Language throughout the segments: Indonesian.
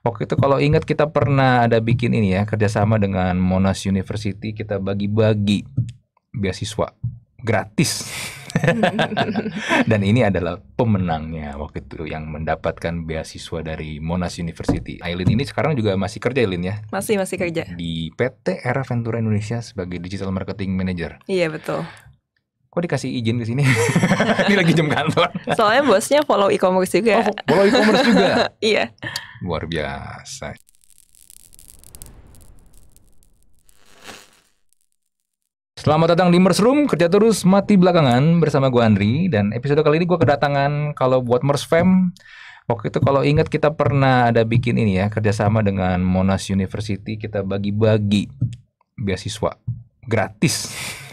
Waktu itu kalau ingat kita pernah ada bikin ini ya kerjasama dengan Monas University kita bagi-bagi beasiswa gratis. Dan ini adalah pemenangnya waktu itu yang mendapatkan beasiswa dari Monas University. Aileen ini sekarang juga masih kerja Aileen ya? Masih masih kerja. Di PT Era Ventura Indonesia sebagai Digital Marketing Manager. Iya betul kok dikasih izin ke sini? ini lagi jam iya. kantor. Soalnya bosnya follow e-commerce juga. Oh, follow e-commerce juga. iya. Luar biasa. Selamat datang di Mers Room, kerja terus mati belakangan bersama gue Andri dan episode kali ini gue kedatangan kalau buat Mers Fam waktu itu kalau ingat kita pernah ada bikin ini ya kerjasama dengan Monas University kita bagi-bagi beasiswa gratis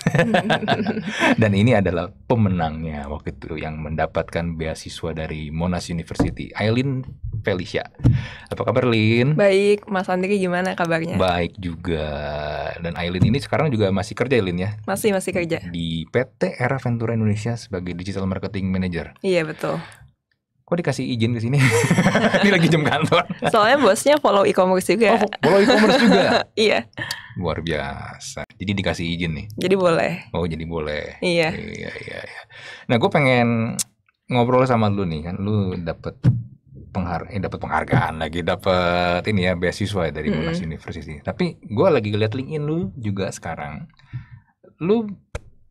Dan ini adalah pemenangnya waktu itu yang mendapatkan beasiswa dari Monas University, Aileen Felicia. Apa kabar Lin? Baik, Mas Andri gimana kabarnya? Baik juga. Dan Aileen ini sekarang juga masih kerja Aileen ya? Masih, masih kerja. Di PT Era Ventura Indonesia sebagai Digital Marketing Manager. Iya, betul kok dikasih izin ke sini? Ini lagi jam kantor. Soalnya bosnya follow e-commerce juga. Oh, follow e-commerce juga. iya. Luar biasa. Jadi dikasih izin nih. Jadi boleh. Oh, jadi boleh. Iya. Iya, iya, iya. Nah, gue pengen ngobrol sama lu nih kan. Lu dapet penghar eh dapat penghargaan lagi dapat ini ya beasiswa ya dari Monash mm -hmm. University. Tapi gue lagi lihat LinkedIn lu juga sekarang. Lu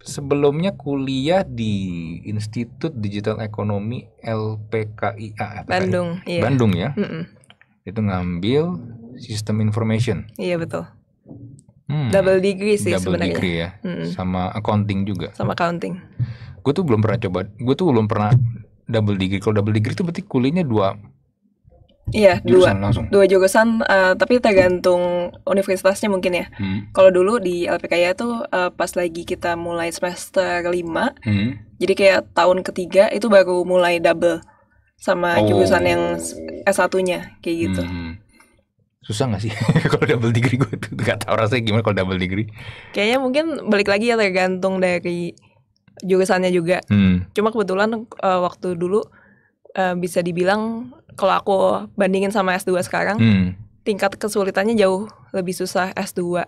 sebelumnya kuliah di Institut Digital Ekonomi LPKIA Bandung iya. Bandung ya mm -mm. itu ngambil sistem Information iya betul hmm. double degree sih double sebenarnya degree ya mm -mm. sama accounting juga sama accounting gue tuh belum pernah coba gue tuh belum pernah double degree kalau double degree itu berarti kuliahnya dua Iya, dua. Langsung. Dua jurusan uh, tapi tergantung universitasnya mungkin ya. Hmm. Kalau dulu di LPKIA ya tuh uh, pas lagi kita mulai semester kelima, hmm. jadi kayak tahun ketiga itu baru mulai double sama oh. jurusan yang S1-nya kayak gitu. Hmm. Susah gak sih kalau double degree gue tuh gak tau rasanya gimana kalau double degree. Kayaknya mungkin balik lagi ya tergantung dari jurusannya juga. Hmm. Cuma kebetulan uh, waktu dulu uh, bisa dibilang kalau aku bandingin sama S2 sekarang, hmm. tingkat kesulitannya jauh lebih susah S2.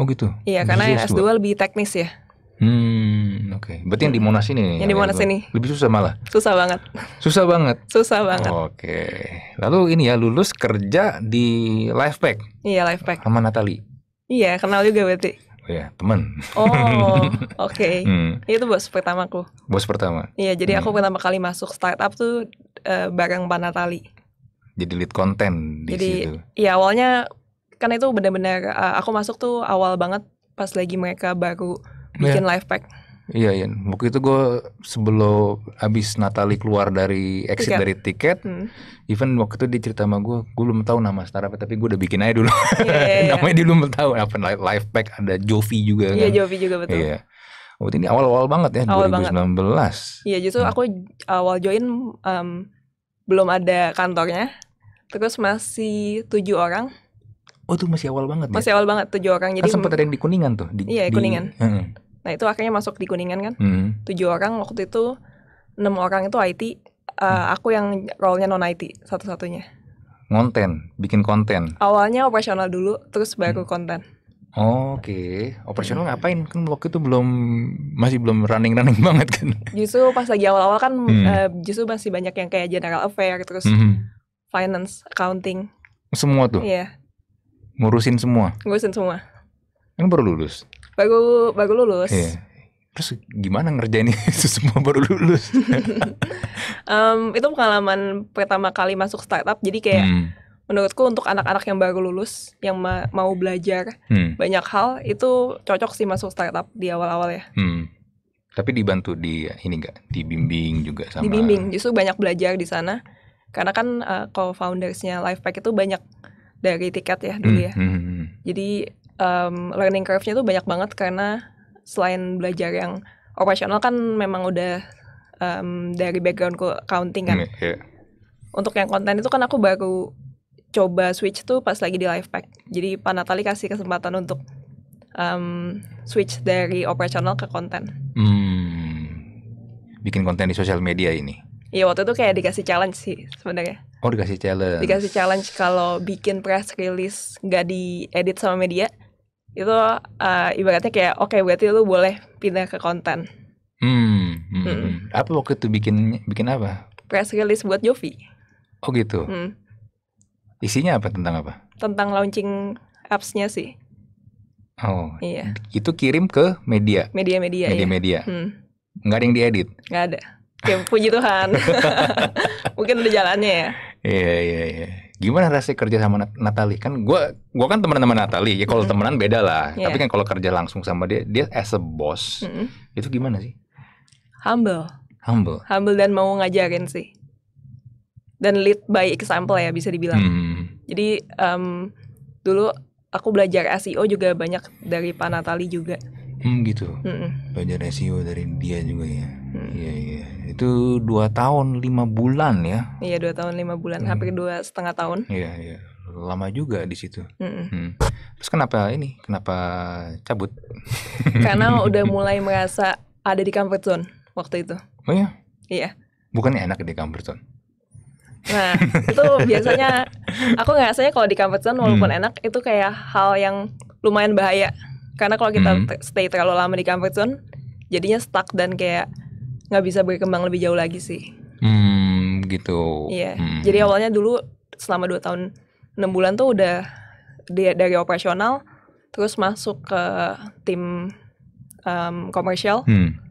Oh gitu. Iya, lebih karena S2. S2 lebih teknis ya. Hmm, oke. Okay. Berarti yang di Monas ini Yang di ya, Monas ini. Lebih susah malah. Susah banget. Susah banget. Susah banget. Oke. Okay. Lalu ini ya lulus kerja di Life Pack. Iya, Life Pack. Sama Natali. Iya, kenal juga berarti. Oh ya, teman. Oh, oke. Okay. hmm. Itu bos pertamaku. Bos pertama. Iya, jadi hmm. aku pertama kali masuk startup tuh uh, eh, barang Panatali. Jadi lead konten di Jadi, situ. Iya awalnya karena itu benar-benar uh, aku masuk tuh awal banget pas lagi mereka baru iya. bikin yeah. live pack. Iya, iya. Waktu itu gue sebelum habis Natali keluar dari exit tiket. dari tiket, hmm. even waktu itu dia cerita sama gue, gue belum tahu nama startup tapi gue udah bikin aja dulu. Yeah, yeah, yeah. Namanya dia belum tahu apa live pack ada Jovi juga. Iya, kan. Jovi juga betul. Yeah. Oh, ini awal-awal banget ya awal 2019. Iya, justru hmm. aku awal join um, belum ada kantornya. Terus masih tujuh orang. Oh, itu masih awal banget ya? Masih awal banget tujuh orang. Jadi kan ah, sempat ada yang di Kuningan tuh. Di, iya, di, Kuningan. Hmm. Nah, itu akhirnya masuk di Kuningan kan. Hmm. Tujuh orang waktu itu enam orang itu IT. Uh, eh, hmm. aku yang role-nya non IT satu-satunya. Konten, bikin konten. Awalnya operasional dulu, terus baru hmm. konten. Oke, okay. operasional iya. ngapain? Kan waktu itu belum masih belum running running banget kan? Justru pas lagi awal-awal kan hmm. uh, justru masih banyak yang kayak general affair terus hmm. finance, accounting. Semua tuh? Iya. Ngurusin semua? Ngurusin semua. Kan baru lulus? Baru baru lulus. Iya. Terus gimana ngerjain itu semua baru lulus? um, itu pengalaman pertama kali masuk startup, jadi kayak. Hmm menurutku untuk anak-anak yang baru lulus yang ma mau belajar hmm. banyak hal itu cocok sih masuk startup di awal-awal ya. Hmm. Tapi dibantu di ini enggak dibimbing juga sama Dibimbing, justru banyak belajar di sana. Karena kan uh, co-foundersnya Lifepack itu banyak dari tiket ya dulu hmm, ya. Hmm. hmm, hmm. Jadi um, learning curve-nya itu banyak banget karena selain belajar yang operasional kan memang udah um, dari backgroundku accounting kan. Hmm, yeah. Untuk yang konten itu kan aku baru coba switch tuh pas lagi di live pack. Jadi Pak Natali kasih kesempatan untuk um, switch dari operasional ke konten. Hmm. Bikin konten di sosial media ini. Iya waktu itu kayak dikasih challenge sih sebenarnya. Oh dikasih challenge. Dikasih challenge kalau bikin press release nggak diedit sama media itu uh, ibaratnya kayak oke okay, berarti lu boleh pindah ke konten. Hmm, hmm. hmm. Apa waktu itu bikin bikin apa? Press release buat Jovi. Oh gitu. Hmm. Isinya apa tentang apa? Tentang launching appsnya sih. Oh. Iya. Itu kirim ke media. Media-media. Iya. Media-media. Media. Hmm. Nggak ada yang diedit. Nggak ada. kayak puji Tuhan. Mungkin udah jalannya ya. Iya iya iya. Gimana rasanya kerja sama Natali? Kan gua gua kan teman sama Natali. Ya kalau mm temenan beda lah. Yeah. Tapi kan kalau kerja langsung sama dia, dia as a boss. Mm -hmm. Itu gimana sih? Humble. Humble. Humble dan mau ngajarin sih. Dan lead by example ya bisa dibilang. -hmm. Jadi um, dulu aku belajar SEO juga banyak dari Pak Natali juga. Hmm gitu. Mm-mm. Belajar SEO dari dia juga ya. Mm. Iya iya. Itu dua tahun lima bulan ya? Iya dua tahun lima bulan, mm. hampir dua setengah tahun. Iya iya. Lama juga di situ. Mm-mm. Hmm. Terus kenapa ini? Kenapa cabut? Karena udah mulai merasa ada di comfort zone waktu itu. Oh iya? Iya. Bukannya enak di comfort zone? Nah, itu biasanya aku rasanya kalau di comfort zone walaupun hmm. enak itu kayak hal yang lumayan bahaya. Karena kalau kita hmm. stay terlalu lama di comfort zone, jadinya stuck dan kayak nggak bisa berkembang lebih jauh lagi sih. Hmm, gitu. Iya. Yeah. Hmm. Jadi awalnya dulu selama 2 tahun 6 bulan tuh udah dia dari operasional terus masuk ke tim um, komersial. Hmm.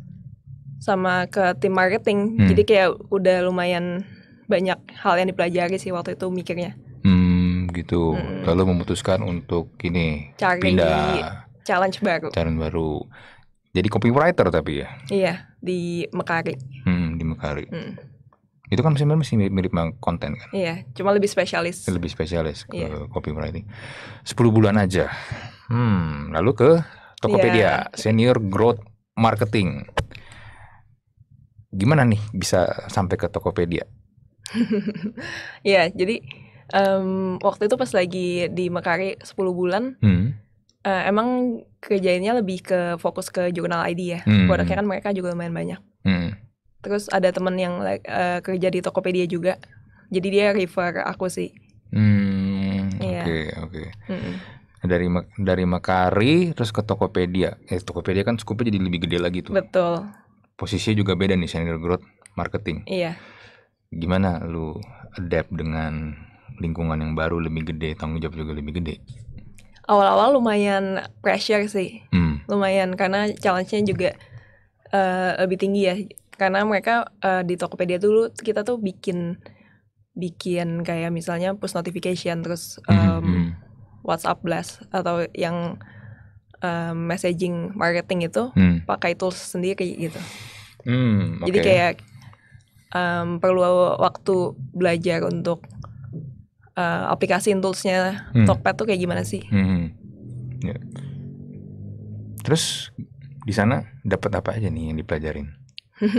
Sama ke tim marketing. Hmm. Jadi kayak udah lumayan banyak hal yang dipelajari sih waktu itu mikirnya. Hmm, gitu. Hmm. Lalu memutuskan untuk ini Cari pindah challenge baru. Challenge baru. Jadi copywriter tapi ya? Iya, di Mekari. Hmm, di Mekari. Hmm. Itu kan sebenarnya masih mirip-mirip konten kan? Iya, cuma lebih spesialis. Lebih spesialis ke iya. copywriting. 10 bulan aja. Hmm, lalu ke Tokopedia, iya. Senior Growth Marketing. Gimana nih bisa sampai ke Tokopedia? ya jadi um, waktu itu pas lagi di Mekari 10 bulan hmm. uh, emang kerjainnya lebih ke fokus ke jurnal ID ya hmm. produknya kan mereka juga lumayan banyak hmm. terus ada temen yang uh, kerja di Tokopedia juga jadi dia refer aku sih hmm, iya. oke oke okay, okay. hmm. dari dari Mekari terus ke Tokopedia eh, Tokopedia kan skupnya jadi lebih gede lagi tuh betul posisinya juga beda nih senior growth marketing iya gimana lu adapt dengan lingkungan yang baru lebih gede, tanggung jawab juga lebih gede? Awal-awal lumayan pressure sih, hmm. lumayan karena challenge-nya juga uh, lebih tinggi ya. Karena mereka uh, di Tokopedia dulu kita tuh bikin bikin kayak misalnya push notification terus um, mm -hmm. WhatsApp blast atau yang um, messaging marketing itu mm. pakai tools sendiri kayak gitu. Mm, okay. Jadi kayak um, perlu waktu belajar untuk uh, aplikasiin toolsnya hmm. Tokped tuh kayak gimana sih? Hmm. hmm. Ya. Terus di sana dapat apa aja nih yang dipelajarin?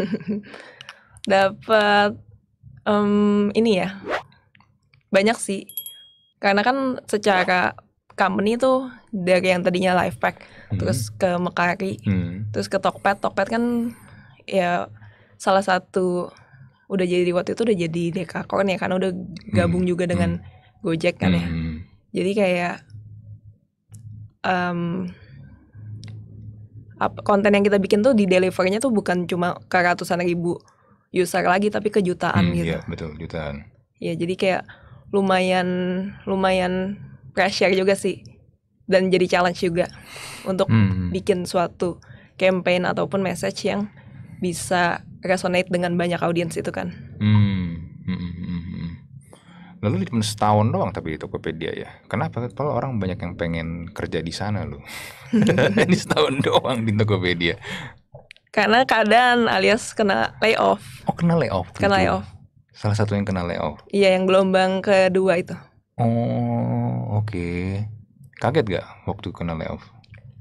dapat um, ini ya banyak sih karena kan secara company tuh dari yang tadinya live pack hmm. terus ke Mekari hmm. terus ke Tokped Tokped kan ya salah satu udah jadi waktu itu udah jadi dekakon ya karena udah gabung hmm. juga dengan hmm. Gojek kan ya. Hmm. Jadi kayak um, konten yang kita bikin tuh di delivernya tuh bukan cuma ke ratusan ribu user lagi tapi ke jutaan hmm, gitu. Iya betul jutaan. Iya jadi kayak lumayan lumayan pressure juga sih dan jadi challenge juga untuk hmm. hmm. bikin suatu campaign ataupun message yang bisa resonate dengan banyak audiens itu kan. Hmm, hmm. Hmm, hmm, hmm. Lalu cuma setahun doang tapi di Tokopedia ya. Kenapa? Kalau orang banyak yang pengen kerja di sana loh. Ini setahun doang di Tokopedia. Karena keadaan alias kena layoff. Oh kena layoff. Kena gitu. layoff. Salah satu yang kena layoff. Iya yang gelombang kedua itu. Oh oke. Okay. Kaget gak waktu kena layoff?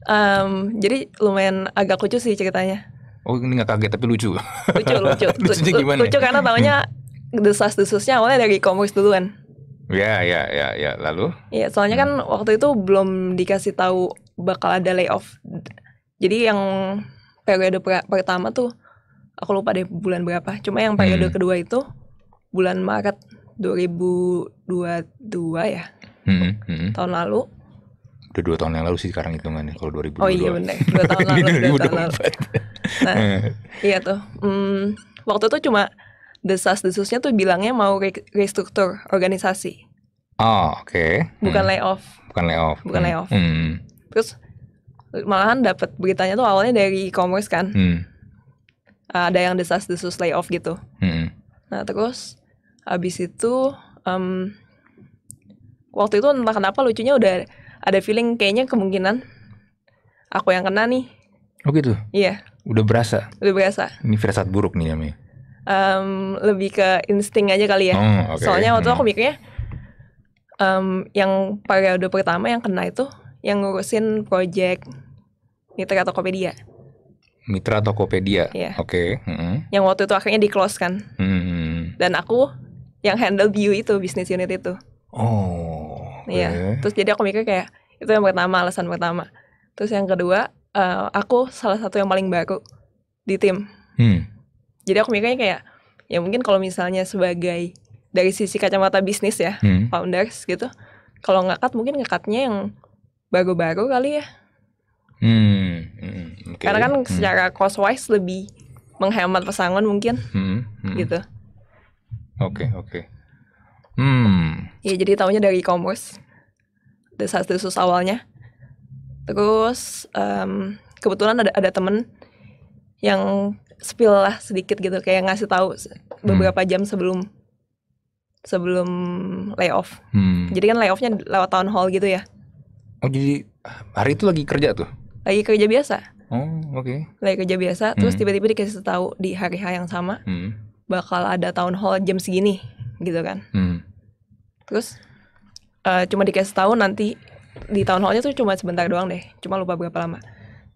Um, jadi lumayan agak lucu sih ceritanya. Oh ini gak kaget tapi lucu Lucu lucu Lucunya gimana? Lucu ya? karena tahunya desas-desusnya awalnya dari e-commerce duluan Ya ya ya ya lalu? Iya soalnya kan hmm. kan waktu itu belum dikasih tahu bakal ada layoff Jadi yang periode per pertama tuh Aku lupa deh bulan berapa Cuma yang periode hmm. kedua itu bulan Maret 2022 ya hmm. Hmm. Tahun lalu udah dua tahun yang lalu sih sekarang hitungannya kalau 2022. Oh iya benar, dua tahun lalu. dua 2024. Nah, nah, iya tuh. Hmm, waktu itu cuma desas-desusnya tuh bilangnya mau re restruktur organisasi. Oh, oke. Okay. Bukan hmm. layoff. Bukan layoff. Bukan hmm. layoff. Hmm. Terus malahan dapat beritanya tuh awalnya dari e-commerce kan. Hmm. Ada yang desas-desus layoff gitu. Hmm. Nah, terus habis itu um, waktu itu entah kenapa lucunya udah ada feeling kayaknya kemungkinan aku yang kena nih. Oh gitu. Iya. Udah berasa. Udah berasa. Ini firasat buruk nih namanya. Um, lebih ke insting aja kali ya. Hmm, oh, okay. Soalnya waktu hmm. aku mikirnya um, yang periode pertama yang kena itu yang ngurusin project Mitra Tokopedia. Mitra Tokopedia. Iya. Oke. Okay. Hmm. Yang waktu itu akhirnya di close kan. Hmm. Dan aku yang handle view itu bisnis unit itu. Oh iya terus jadi aku mikir kayak itu yang pertama alasan pertama terus yang kedua uh, aku salah satu yang paling baru di tim hmm. jadi aku mikirnya kayak ya mungkin kalau misalnya sebagai dari sisi kacamata bisnis ya hmm. founders gitu kalau ngakat mungkin ngakatnya yang baru-baru kali ya hmm. Hmm. Okay. karena kan hmm. secara cost wise lebih menghemat pesangon mungkin hmm. Hmm. gitu oke okay, oke okay. hmm ya jadi tahunya dari e-commerce desas-desus awalnya. Terus um, kebetulan ada ada temen yang spill lah sedikit gitu kayak ngasih tahu hmm. beberapa hmm. jam sebelum sebelum layoff. Hmm. Jadi kan layoffnya lewat town hall gitu ya. Oh jadi hari itu lagi kerja tuh? Lagi kerja biasa. Oh oke. Okay. Lagi kerja biasa. Hmm. Terus tiba-tiba dikasih tahu di hari hari yang sama hmm. bakal ada town hall jam segini gitu kan. Hmm. Terus uh, cuma dikasih tahu nanti di tahun hallnya tuh cuma sebentar doang deh cuma lupa berapa lama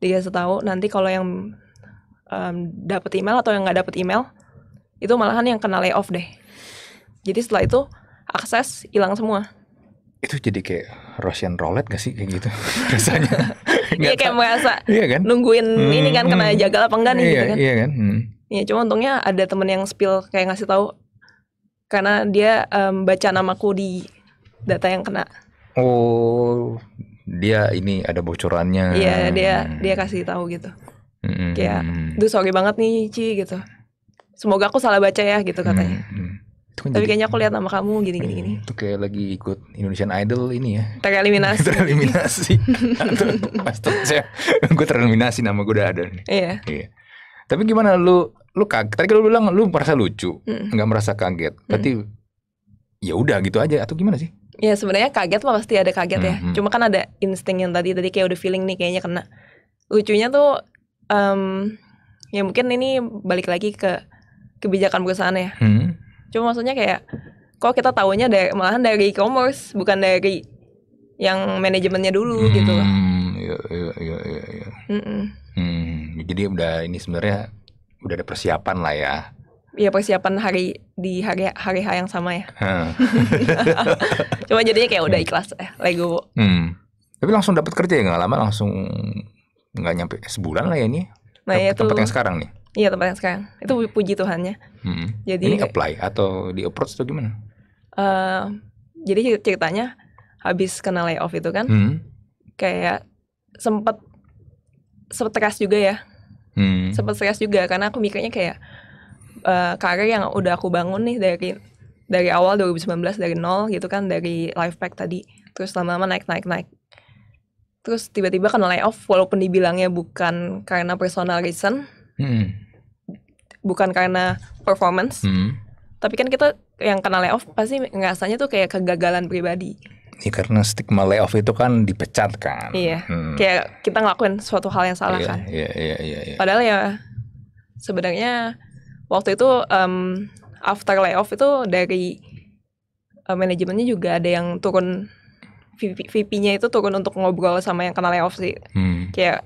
dikasih tahu nanti kalau yang um, dapat email atau yang nggak dapat email itu malahan yang kena layoff deh jadi setelah itu akses hilang semua itu jadi kayak Russian roulette gak sih kayak gitu rasanya Iya kayak merasa iya kan? nungguin hmm, ini kan kena hmm, jagal apa enggak nih gitu iya, gitu kan iya kan hmm. ya cuma untungnya ada temen yang spill kayak ngasih tahu karena dia um, baca namaku di data yang kena. Oh, dia ini ada bocorannya. Iya, dia dia kasih tahu gitu. Mm-hmm. Kayak, duh sorry banget nih Ci gitu. Semoga aku salah baca ya gitu katanya. mm Tapi jadi, kayaknya aku lihat nama kamu gini gini gini. Itu kayak lagi ikut Indonesian Idol ini ya. Tereliminasi. tereliminasi. saya gue tereliminasi nama gue udah ada nih. Iya. iya. Tapi gimana lu lu kaget? Tadi kan lu bilang lu merasa lucu, mm. nggak mm. merasa kaget. Berarti mm. ya udah gitu aja atau gimana sih? Gitu. Ya sebenarnya kaget mah pasti ada kaget ya. Mm-hmm. Cuma kan ada insting yang tadi tadi kayak udah feeling nih kayaknya kena. Lucunya tuh um, ya mungkin ini balik lagi ke kebijakan perusahaan ya. Mm-hmm. Cuma maksudnya kayak kok kita tahunya dari malahan dari e-commerce bukan dari yang manajemennya dulu hmm, gitu loh. Iya iya iya iya. iya. Hmm, jadi udah ini sebenarnya udah ada persiapan lah ya ya persiapan hari di hari hari H yang sama ya. Cuma jadinya kayak udah ikhlas eh Lego. Hmm. Tapi langsung dapat kerja ya nggak lama langsung nggak nyampe sebulan lah ya ini. Nah, ya tempat itu, yang sekarang nih. Iya tempat yang sekarang. Itu puji Tuhannya. Hmm. Jadi ini apply atau di approach atau gimana? Uh, jadi ceritanya habis kena layoff itu kan, hmm. kayak sempet sempet stres juga ya. Hmm. Sempet stres juga karena aku mikirnya kayak uh, karir yang udah aku bangun nih dari dari awal 2019 dari nol gitu kan dari life pack tadi terus lama-lama naik naik naik terus tiba-tiba kena layoff walaupun dibilangnya bukan karena personal reason hmm. bukan karena performance hmm. tapi kan kita yang kena layoff pasti ngerasanya tuh kayak kegagalan pribadi Ya, karena stigma layoff itu kan dipecat kan. Iya. Hmm. Kayak kita ngelakuin suatu hal yang salah iya, kan. Iya, iya, iya, iya. Padahal ya sebenarnya waktu itu um, after layoff itu dari uh, manajemennya juga ada yang turun VP-nya itu turun untuk ngobrol sama yang kena layoff sih hmm. kayak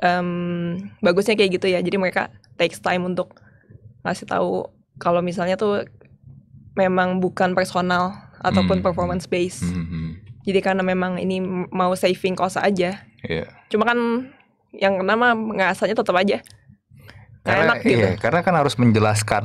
um, bagusnya kayak gitu ya jadi mereka takes time untuk ngasih tahu kalau misalnya tuh memang bukan personal ataupun hmm. performance based hmm. hmm, hmm. jadi karena memang ini mau saving cost aja yeah. cuma kan yang nama ngasanya tetap aja karena, enak iya, gitu. Iya, karena kan harus menjelaskan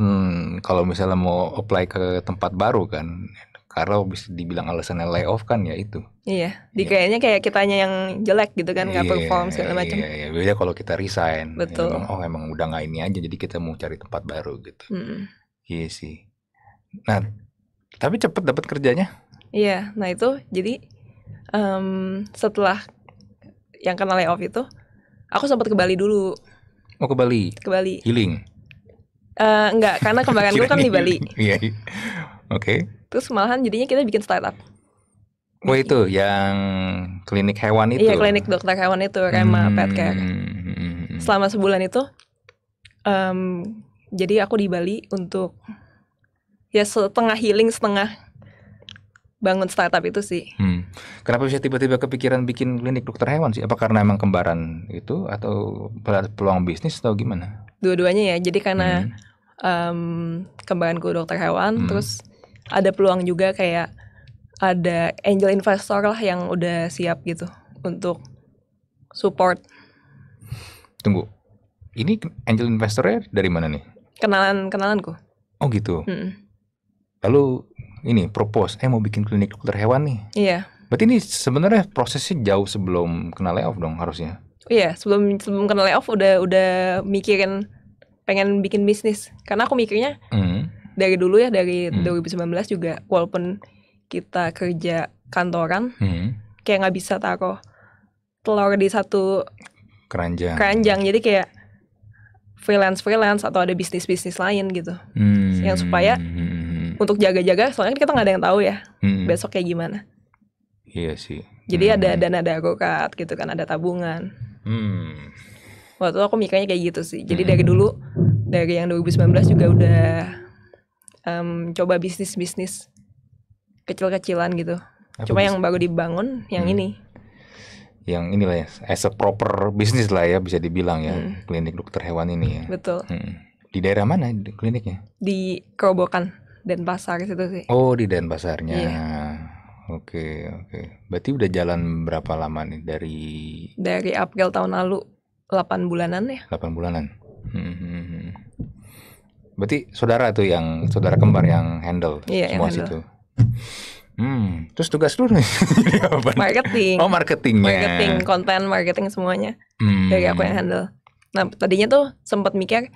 kalau misalnya mau apply ke tempat baru kan. Karena bisa dibilang alasannya layoff kan ya itu. Iya, iya. di iya. kayaknya kayak kitanya yang jelek gitu kan, nggak iya, perform segala iya, macam. Iya, iya, beda kalau kita resign. Ya Betul. Ya, oh, emang udah nggak ini aja, jadi kita mau cari tempat baru gitu. Mm. Iya sih. Nah, tapi cepet dapat kerjanya. Iya, nah itu jadi um, setelah yang kena layoff itu, aku sempat ke Bali dulu mau oh, ke Bali ke Bali healing uh, enggak karena kembaran gue kan di Bali iya oke okay. terus malahan jadinya kita bikin startup Oh itu yang klinik hewan itu. Iya klinik dokter hewan itu Rema hmm. Pet Care. Selama sebulan itu, um, jadi aku di Bali untuk ya setengah healing setengah bangun startup itu sih. Hmm. Kenapa bisa tiba-tiba kepikiran bikin klinik dokter hewan sih? Apa karena emang kembaran itu atau peluang bisnis atau gimana? Dua-duanya ya. Jadi karena hmm. um, kembaranku dokter hewan, hmm. terus ada peluang juga kayak ada angel investor lah yang udah siap gitu untuk support. Tunggu, ini angel investornya dari mana nih? Kenalan kenalanku. Oh gitu. Hmm. Lalu ini propose, eh mau bikin klinik dokter hewan nih. Iya. Berarti ini sebenarnya prosesnya jauh sebelum kenal layoff dong harusnya. Iya, sebelum sebelum kenal layoff udah udah mikirin pengen bikin bisnis. Karena aku mikirnya mm. dari dulu ya dari mm. 2019 juga walaupun kita kerja kantoran, mm. kayak nggak bisa taruh telur di satu keranjang. Keranjang. Jadi kayak freelance freelance atau ada bisnis bisnis lain gitu, hmm. yang supaya hmm untuk jaga-jaga soalnya kita nggak ada yang tahu ya hmm. besok kayak gimana iya sih jadi hmm. ada dana dago gitu kan ada tabungan hmm. waktu itu aku mikirnya kayak gitu sih jadi hmm. dari dulu dari yang 2019 juga udah um, coba bisnis bisnis kecil-kecilan gitu Apa cuma bisa? yang baru dibangun yang hmm. ini yang inilah ya as a proper bisnis lah ya bisa dibilang ya hmm. klinik dokter hewan ini ya betul hmm. di daerah mana kliniknya di Kerobokan Denpasar situ sih. Oh, di Denpasarnya. Iya. Oke, oke. Berarti udah jalan berapa lama nih dari Dari April tahun lalu delapan bulanan ya? delapan bulanan. Hmm. hmm, hmm. Berarti saudara tuh yang saudara kembar yang handle iya, semua yang handle. Hmm, terus tugas dulu nih Marketing. Oh, marketingnya. Marketing, konten, marketing semuanya. Hmm. Dari aku yang handle. Nah, tadinya tuh sempat mikir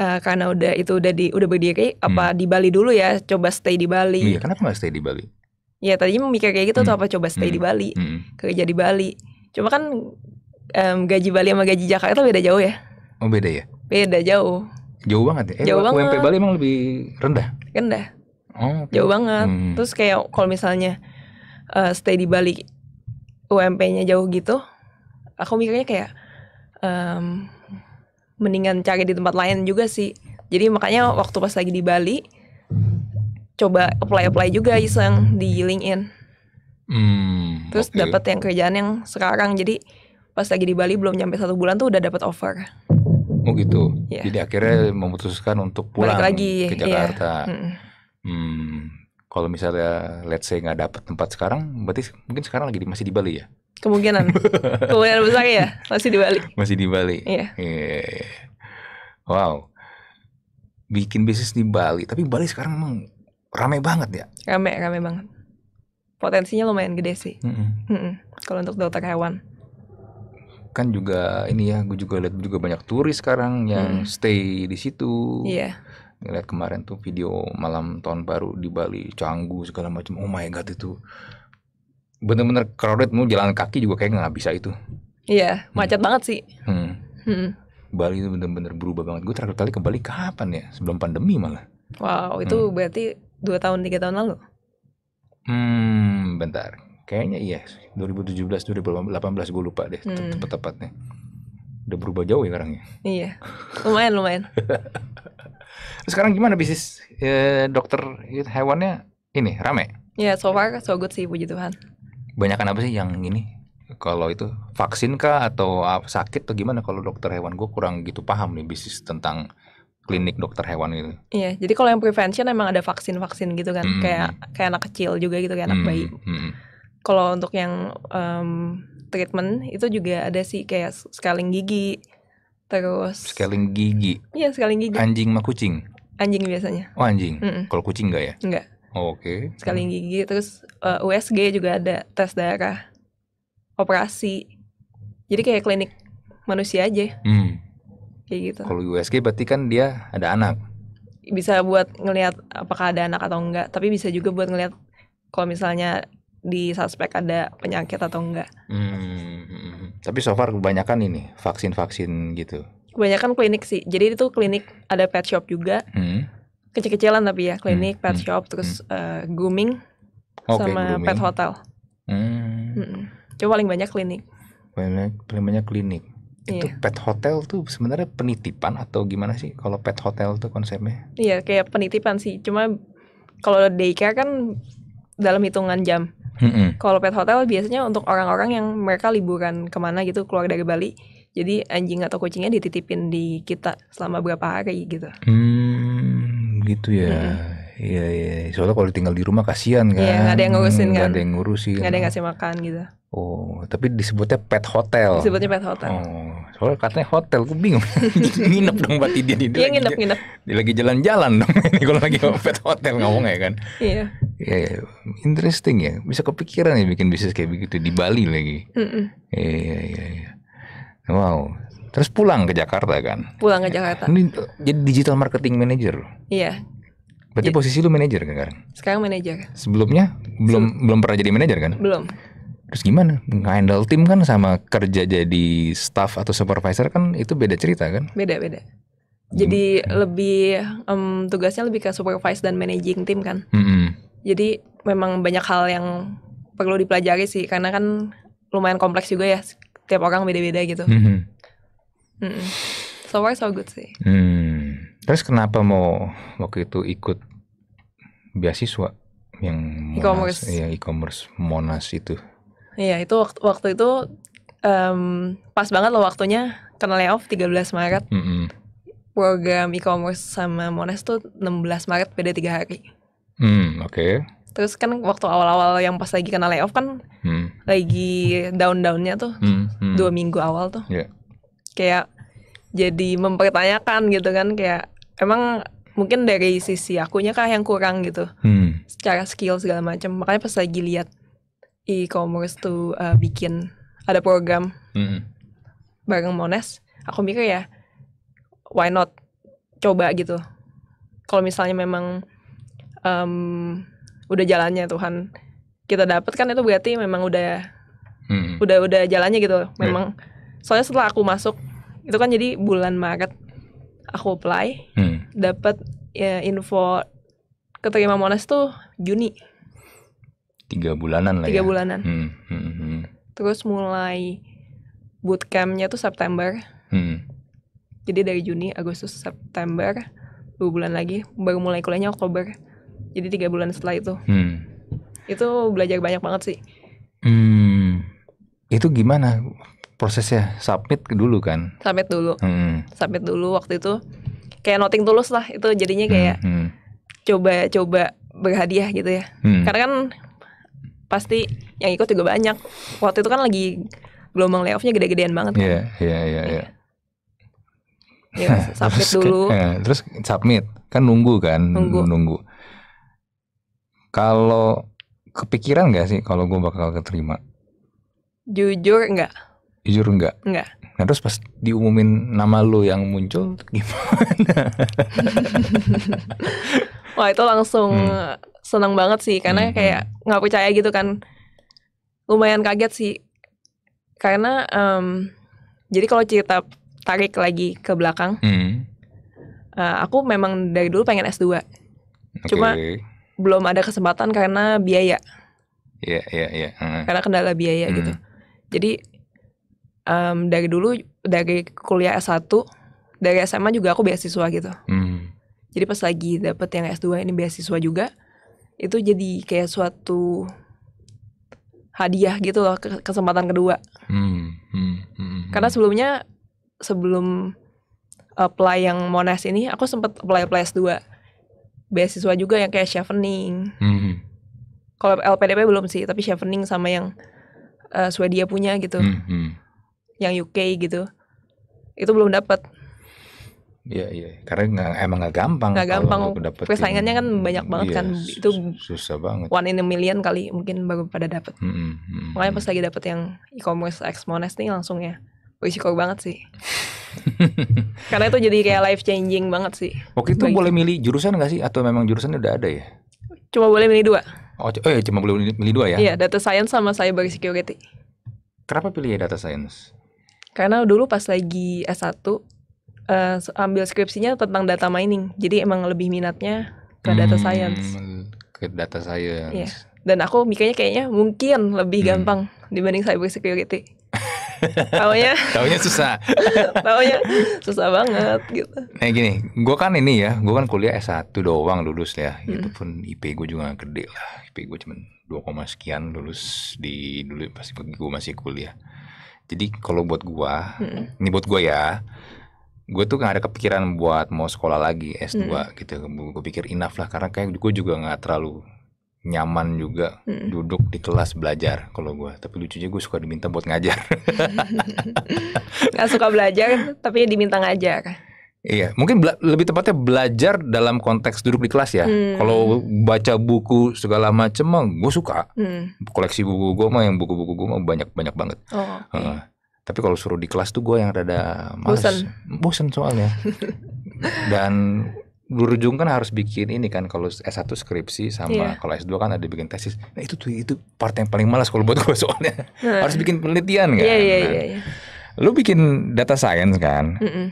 uh, karena udah itu udah di udah berdiri hmm. apa di Bali dulu ya coba stay di Bali iya kenapa nggak stay di Bali ya tadinya mikir kayak gitu hmm. tuh apa coba stay hmm. di Bali hmm. kerja di Bali cuma kan um, gaji Bali sama gaji Jakarta beda jauh ya oh beda ya beda jauh jauh banget ya eh, jauh UMP Bali emang lebih rendah rendah oh, jauh banget hmm. terus kayak kalau misalnya uh, stay di Bali UMP-nya jauh gitu aku mikirnya kayak um, mendingan cari di tempat lain juga sih jadi makanya waktu pas lagi di Bali coba apply apply juga iseng di LinkedIn hmm, terus okay. dapat yang kerjaan yang sekarang jadi pas lagi di Bali belum nyampe satu bulan tuh udah dapat offer oh gitu yeah. jadi akhirnya memutuskan untuk pulang lagi, ke iya. Jakarta yeah. hmm. Hmm, kalau misalnya let's say nggak dapet tempat sekarang berarti mungkin sekarang lagi masih di Bali ya Kemungkinan. Kemungkinan besar ya, masih di Bali. Masih di Bali. Iya. Yeah. Wow. Bikin bisnis di Bali, tapi Bali sekarang emang ramai banget ya? Ramai, ramai banget. Potensinya lumayan gede sih. Mm -mm. mm, -mm. Kalau untuk dokter hewan. Kan juga ini ya, gue juga lihat juga banyak turis sekarang yang mm. stay di situ. Iya. Yeah ngeliat kemarin tuh video malam tahun baru di Bali Canggu segala macam oh my god itu bener-bener crowded mau jalan kaki juga kayak nggak bisa itu iya hmm. macet banget sih hmm. Hmm. Bali itu bener-bener berubah banget gue terakhir kali ke Bali kapan ya sebelum pandemi malah wow itu hmm. berarti dua tahun tiga tahun lalu hmm bentar kayaknya iya 2017 2018 gue lupa deh hmm. tepat tepatnya udah berubah jauh ya sekarang ya. iya lumayan lumayan sekarang gimana bisnis eh, dokter eh, hewannya ini rame Ya, yeah, so far so good sih puji Tuhan banyakkan apa sih yang ini? Kalau itu vaksin kah atau sakit atau gimana kalau dokter hewan gue kurang gitu paham nih bisnis tentang klinik dokter hewan gitu. Iya, jadi kalau yang prevention emang ada vaksin-vaksin gitu kan, mm. kayak kayak anak kecil juga gitu kayak mm. anak hmm, bayi. Mm. Kalau untuk yang um, treatment itu juga ada sih kayak scaling gigi, terus scaling gigi. Iya, scaling gigi. Anjing sama kucing. Anjing biasanya. Oh anjing. Mm -mm. Kalau kucing enggak ya? Enggak. Oh, Oke. Okay. Sekali gigi, terus uh, eh, USG juga ada tes darah, operasi. Jadi kayak klinik manusia aja. Hmm. Kayak gitu. Kalau USG berarti kan dia ada anak. Bisa buat ngelihat apakah ada anak atau enggak, tapi bisa juga buat ngelihat kalau misalnya di suspek ada penyakit atau enggak. Hmm, tapi so far kebanyakan ini vaksin-vaksin gitu. Kebanyakan klinik sih. Jadi itu klinik ada pet shop juga. Hmm kecil-kecilan tapi ya klinik hmm. pet hmm, shop terus hmm. uh, grooming oh, okay, sama grooming. pet hotel hmm. coba paling banyak klinik banyak, paling banyak klinik itu iya. pet hotel tuh sebenarnya penitipan atau gimana sih kalau pet hotel tuh konsepnya iya kayak penitipan sih cuma kalau daycare kan dalam hitungan jam mm -hmm. kalau pet hotel biasanya untuk orang-orang yang mereka liburan kemana gitu keluar dari Bali jadi anjing atau kucingnya dititipin di kita selama berapa hari gitu hmm gitu ya. Hmm. Iya Soalnya kalau tinggal di rumah kasihan iya, kan. Iya, gak ada yang ngurusin kan. Gak ada yang ngurusin. Gak ada yang ngasih makan gitu. Oh, tapi disebutnya pet hotel. Disebutnya pet hotel. Oh, soalnya katanya hotel, gue bingung. nginep dong berarti dia di. Iya nginep nginep. Dia lagi jalan-jalan dong ini kalau lagi pet hotel ngomong ya kan. Iya. Iya, yeah, interesting ya. Bisa kepikiran ya bikin bisnis kayak begitu di Bali lagi. Iya iya iya. Wow, Terus pulang ke Jakarta kan? Pulang ke Jakarta. Ini eh, jadi digital marketing manager. Iya. Berarti jadi, iya. posisi lu manajer kan sekarang? Sekarang manajer. Sebelumnya belum Se belum pernah jadi manajer kan? Belum. Terus gimana? Handle tim kan sama kerja jadi staff atau supervisor kan itu beda cerita kan? Beda beda. Jadi hmm. lebih um, tugasnya lebih ke supervise dan managing tim kan. Hmm. Jadi memang banyak hal yang perlu dipelajari sih karena kan lumayan kompleks juga ya. Tiap orang beda-beda gitu. Hmm. Mm So far so good sih. Hmm. Terus kenapa mau waktu itu ikut beasiswa yang e-commerce, ya e-commerce Monas itu? Iya itu waktu waktu itu um, pas banget loh waktunya kena layoff 13 Maret. Mm -hmm. Program e-commerce sama Monas tuh 16 Maret beda tiga hari. Hmm, oke. Okay. Terus kan waktu awal-awal yang pas lagi kena layoff kan hmm. lagi down-downnya tuh hmm, hmm. dua minggu awal tuh. Yeah. Kayak jadi mempertanyakan gitu kan kayak emang mungkin dari sisi akunya kah yang kurang gitu hmm. secara skill segala macam makanya pas lagi lihat e-commerce tuh uh, bikin ada program hmm. bareng Mones aku mikir ya why not coba gitu kalau misalnya memang um, udah jalannya Tuhan kita dapat kan itu berarti memang udah hmm. udah udah jalannya gitu memang hmm. soalnya setelah aku masuk itu kan jadi bulan Maret aku apply hmm. dapat ya, info keterima Monas tuh Juni tiga bulanan lah tiga ya. bulanan hmm hmm, hmm. hmm. terus mulai bootcampnya tuh September hmm. jadi dari Juni Agustus September dua bulan lagi baru mulai kuliahnya Oktober jadi tiga bulan setelah itu hmm. itu belajar banyak banget sih hmm. itu gimana prosesnya submit dulu kan submit dulu hmm. submit dulu waktu itu kayak noting tulus lah itu jadinya kayak coba-coba hmm, hmm. berhadiah gitu ya hmm. karena kan pasti yang ikut juga banyak waktu itu kan lagi gelombang layoffnya gede-gedean banget kan iya iya iya, iya. iya. ya submit terus, dulu eh, terus submit kan nunggu kan nunggu nunggu kalau kepikiran gak sih kalau gue bakal keterima jujur nggak Jujur enggak? Enggak. Nah, terus pas diumumin nama lu yang muncul gimana? Wah, itu langsung hmm. senang banget sih karena hmm, hmm. kayak nggak percaya gitu kan. Lumayan kaget sih. Karena um, jadi kalau cerita tarik lagi ke belakang. Hmm. Uh, aku memang dari dulu pengen S2. Okay. Cuma belum ada kesempatan karena biaya. Iya, yeah, iya, iya. Karena kendala biaya hmm. gitu. Jadi um, dari dulu dari kuliah S1 dari SMA juga aku beasiswa gitu hmm. jadi pas lagi dapet yang S2 ini beasiswa juga itu jadi kayak suatu hadiah gitu loh kesempatan kedua hmm, hmm. Hmm. Hmm. karena sebelumnya sebelum apply yang Monas ini aku sempet apply apply S2 beasiswa juga yang kayak chevening hmm, hmm. kalau LPDP belum sih tapi chevening sama yang uh, Swedia punya gitu hmm. hmm yang UK gitu itu belum dapat Iya iya, karena gak, emang nggak gampang. Nggak gampang. Persaingannya kan banyak banget iya, kan, itu susah banget. One in a million kali mungkin baru pada dapat. Hmm, hmm, Makanya pas lagi dapat yang e-commerce X Mones nih langsung ya, berisiko banget sih. karena itu jadi kayak life changing banget sih. Waktu itu Bagi. boleh milih jurusan gak sih, atau memang jurusannya udah ada ya? Cuma boleh milih dua. Oh, oh ya, cuma boleh milih dua ya? Iya, data science sama saya cyber security. Kenapa pilih ya data science? Karena dulu pas lagi S1 uh, eh, ambil skripsinya tentang data mining. Jadi emang lebih minatnya ke data hmm, science. Ke data science. Yeah. Dan aku mikirnya kayaknya mungkin lebih hmm. gampang dibanding cyber security. Taunya Taunya susah Taunya susah banget gitu Nah gini Gue kan ini ya Gue kan kuliah S1 doang lulus ya hmm. Itu pun IP gue juga gak gede lah IP gue cuma 2, sekian lulus di dulu pasti gue masih kuliah jadi kalau buat gua, hmm. ini buat gua ya. Gue tuh gak ada kepikiran buat mau sekolah lagi S2 hmm. gitu. Gue pikir enough lah karena kayak gue juga gak terlalu nyaman juga hmm. duduk di kelas belajar kalau gue tapi lucunya gue suka diminta buat ngajar Gak suka belajar tapi diminta ngajar Iya, mungkin bela- lebih tepatnya belajar dalam konteks duduk di kelas ya. Hmm. Kalau baca buku segala macam, mah gue suka. Hmm. Koleksi buku gue mah yang buku-buku gue mah banyak-banyak banget. Oh, okay. uh, tapi kalau suruh di kelas tuh gue yang rada males. Bosen. Bosen soalnya. Dan berujung kan harus bikin ini kan kalau S1 skripsi sama yeah. kalau S2 kan ada bikin tesis. Nah itu tuh itu part yang paling malas kalau buat gue soalnya. Hmm. harus bikin penelitian kan. Iya, iya, iya. Nah, iya. Lu bikin data science kan? Mm -mm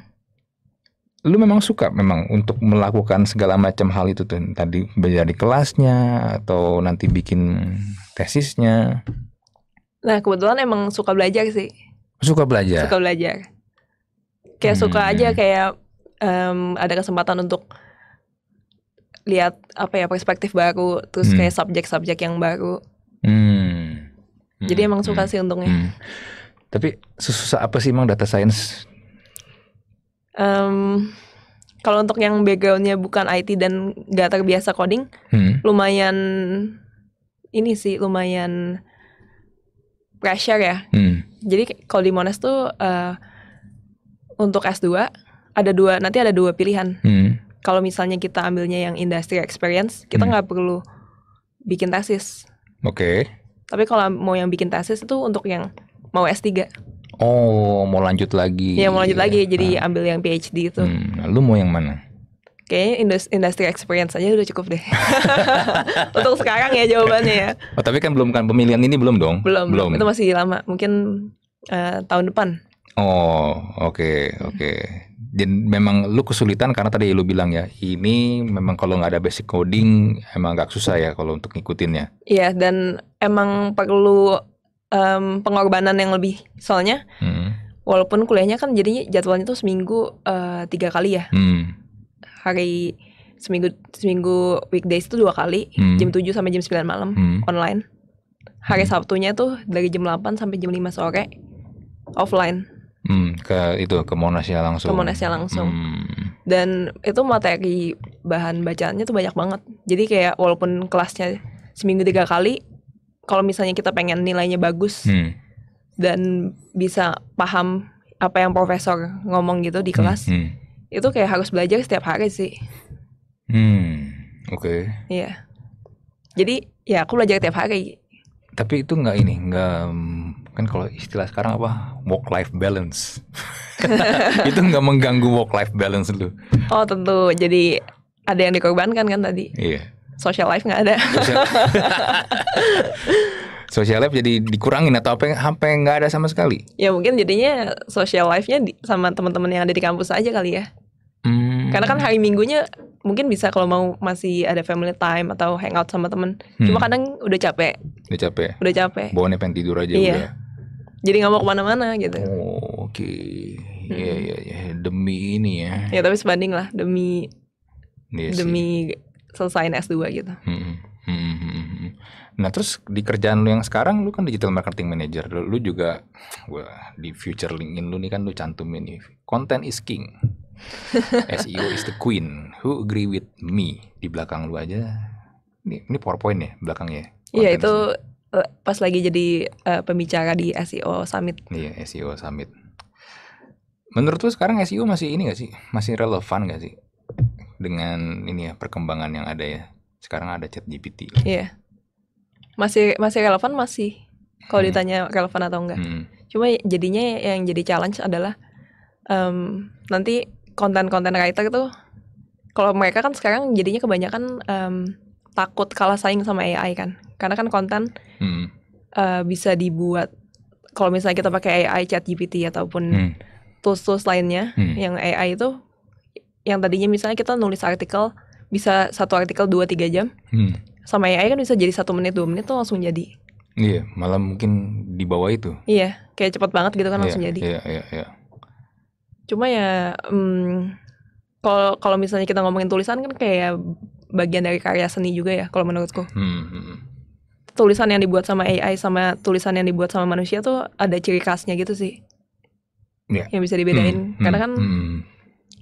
lu memang suka memang untuk melakukan segala macam hal itu tuh tadi belajar di kelasnya atau nanti bikin tesisnya nah kebetulan emang suka belajar sih suka belajar suka belajar kayak hmm. suka aja iya. kayak um, ada kesempatan untuk lihat apa ya perspektif baru terus hmm. kayak subjek-subjek yang baru hmm. jadi hmm, emang suka hmm. sih untungnya hmm. tapi susah apa sih emang data science um, kalau untuk yang backgroundnya bukan IT dan gak terbiasa coding, hmm. lumayan ini sih lumayan pressure ya. Hmm. Jadi kalau di Monas tuh uh, untuk S2 ada dua nanti ada dua pilihan. Hmm. Kalau misalnya kita ambilnya yang industry experience, kita hmm. nggak hmm. perlu bikin tesis. Oke. Okay. Tapi kalau mau yang bikin tesis itu untuk yang mau S3. Oh, mau lanjut lagi. Ya, mau lanjut lagi. Jadi ah. ambil yang PhD itu. Hmm, lu mau yang mana? Kayaknya industri experience aja udah cukup deh. Untuk sekarang ya jawabannya ya. Oh, tapi kan belum kan pemilihan ini belum dong? Belum. Belum. Itu masih lama. Mungkin uh, tahun depan. Oh, oke, okay, oke. Okay. Jadi memang lu kesulitan karena tadi lu bilang ya, ini memang kalau nggak ada basic coding emang agak susah ya kalau untuk ngikutinnya. Iya, dan emang perlu um, pengorbanan yang lebih soalnya hmm. walaupun kuliahnya kan jadi jadwalnya tuh seminggu uh, tiga kali ya hmm. hari seminggu seminggu weekdays itu dua kali hmm. jam 7 sampai jam 9 malam hmm. online hari hmm. Sabtunya tuh dari jam 8 sampai jam 5 sore offline hmm, ke itu ke Monasnya langsung ke Monasnya langsung hmm. dan itu materi bahan bacaannya tuh banyak banget jadi kayak walaupun kelasnya seminggu tiga kali kalau misalnya kita pengen nilainya bagus hmm. dan bisa paham apa yang profesor ngomong gitu di hmm, kelas hmm. Hmm. itu kayak harus belajar setiap hari sih hmm oke okay. iya jadi ya aku belajar setiap hari tapi itu nggak ini nggak mm, kan kalau istilah sekarang apa work life balance itu nggak mengganggu work life balance lu oh tentu jadi ada yang dikorbankan kan tadi iya social life nggak ada. social life jadi dikurangin atau apa Hampir nggak ada sama sekali? Ya mungkin jadinya social life-nya sama teman-teman yang ada di kampus aja kali ya. Hmm. Karena kan hari minggunya mungkin bisa kalau mau masih ada family time atau hangout sama temen. Hmm. Cuma kadang udah capek. Udah capek. Udah capek. Bawaannya pengen tidur aja iya. udah. Jadi nggak mau kemana-mana gitu. Oh, Oke. Okay. Iya hmm. iya ya. demi ini ya. Ya tapi sebanding lah demi iya demi selesaiin S2 gitu. Hmm, hmm, hmm, hmm, Nah terus di kerjaan lu yang sekarang lu kan digital marketing manager, lu, juga wah, di future LinkedIn lu nih kan lu cantumin nih, content is king, SEO is the queen, who agree with me di belakang lu aja, ini, ini PowerPoint ya belakangnya? Ya? Iya itu eh, pas lagi jadi uh, pembicara di SEO Summit. Iya SEO Summit. Menurut lu sekarang SEO masih ini gak sih? Masih relevan gak sih? dengan ini ya perkembangan yang ada ya. Sekarang ada chat GPT. Iya. Yeah. Masih masih relevan masih. Kalau hmm. ditanya relevan atau enggak. Hmm. Cuma jadinya yang jadi challenge adalah um, nanti konten-konten writer itu kalau mereka kan sekarang jadinya kebanyakan um, takut kalah saing sama AI kan. Karena kan konten hmm. uh, bisa dibuat kalau misalnya kita pakai AI chat GPT ataupun hmm. tools-tools lainnya hmm. yang AI itu yang tadinya misalnya kita nulis artikel bisa satu artikel dua tiga jam hmm. sama AI kan bisa jadi satu menit dua menit tuh langsung jadi iya malah mungkin di bawah itu iya kayak cepat banget gitu kan yeah, langsung jadi iya iya iya cuma ya mmm, kalau hmm, kalau misalnya kita ngomongin tulisan kan kayak bagian dari karya seni juga ya kalau menurutku hmm, hmm. hmm. tulisan yang dibuat sama AI sama tulisan yang dibuat sama manusia tuh ada ciri khasnya gitu sih yeah. yang bisa dibedain hmm, hmm karena kan hmm, hmm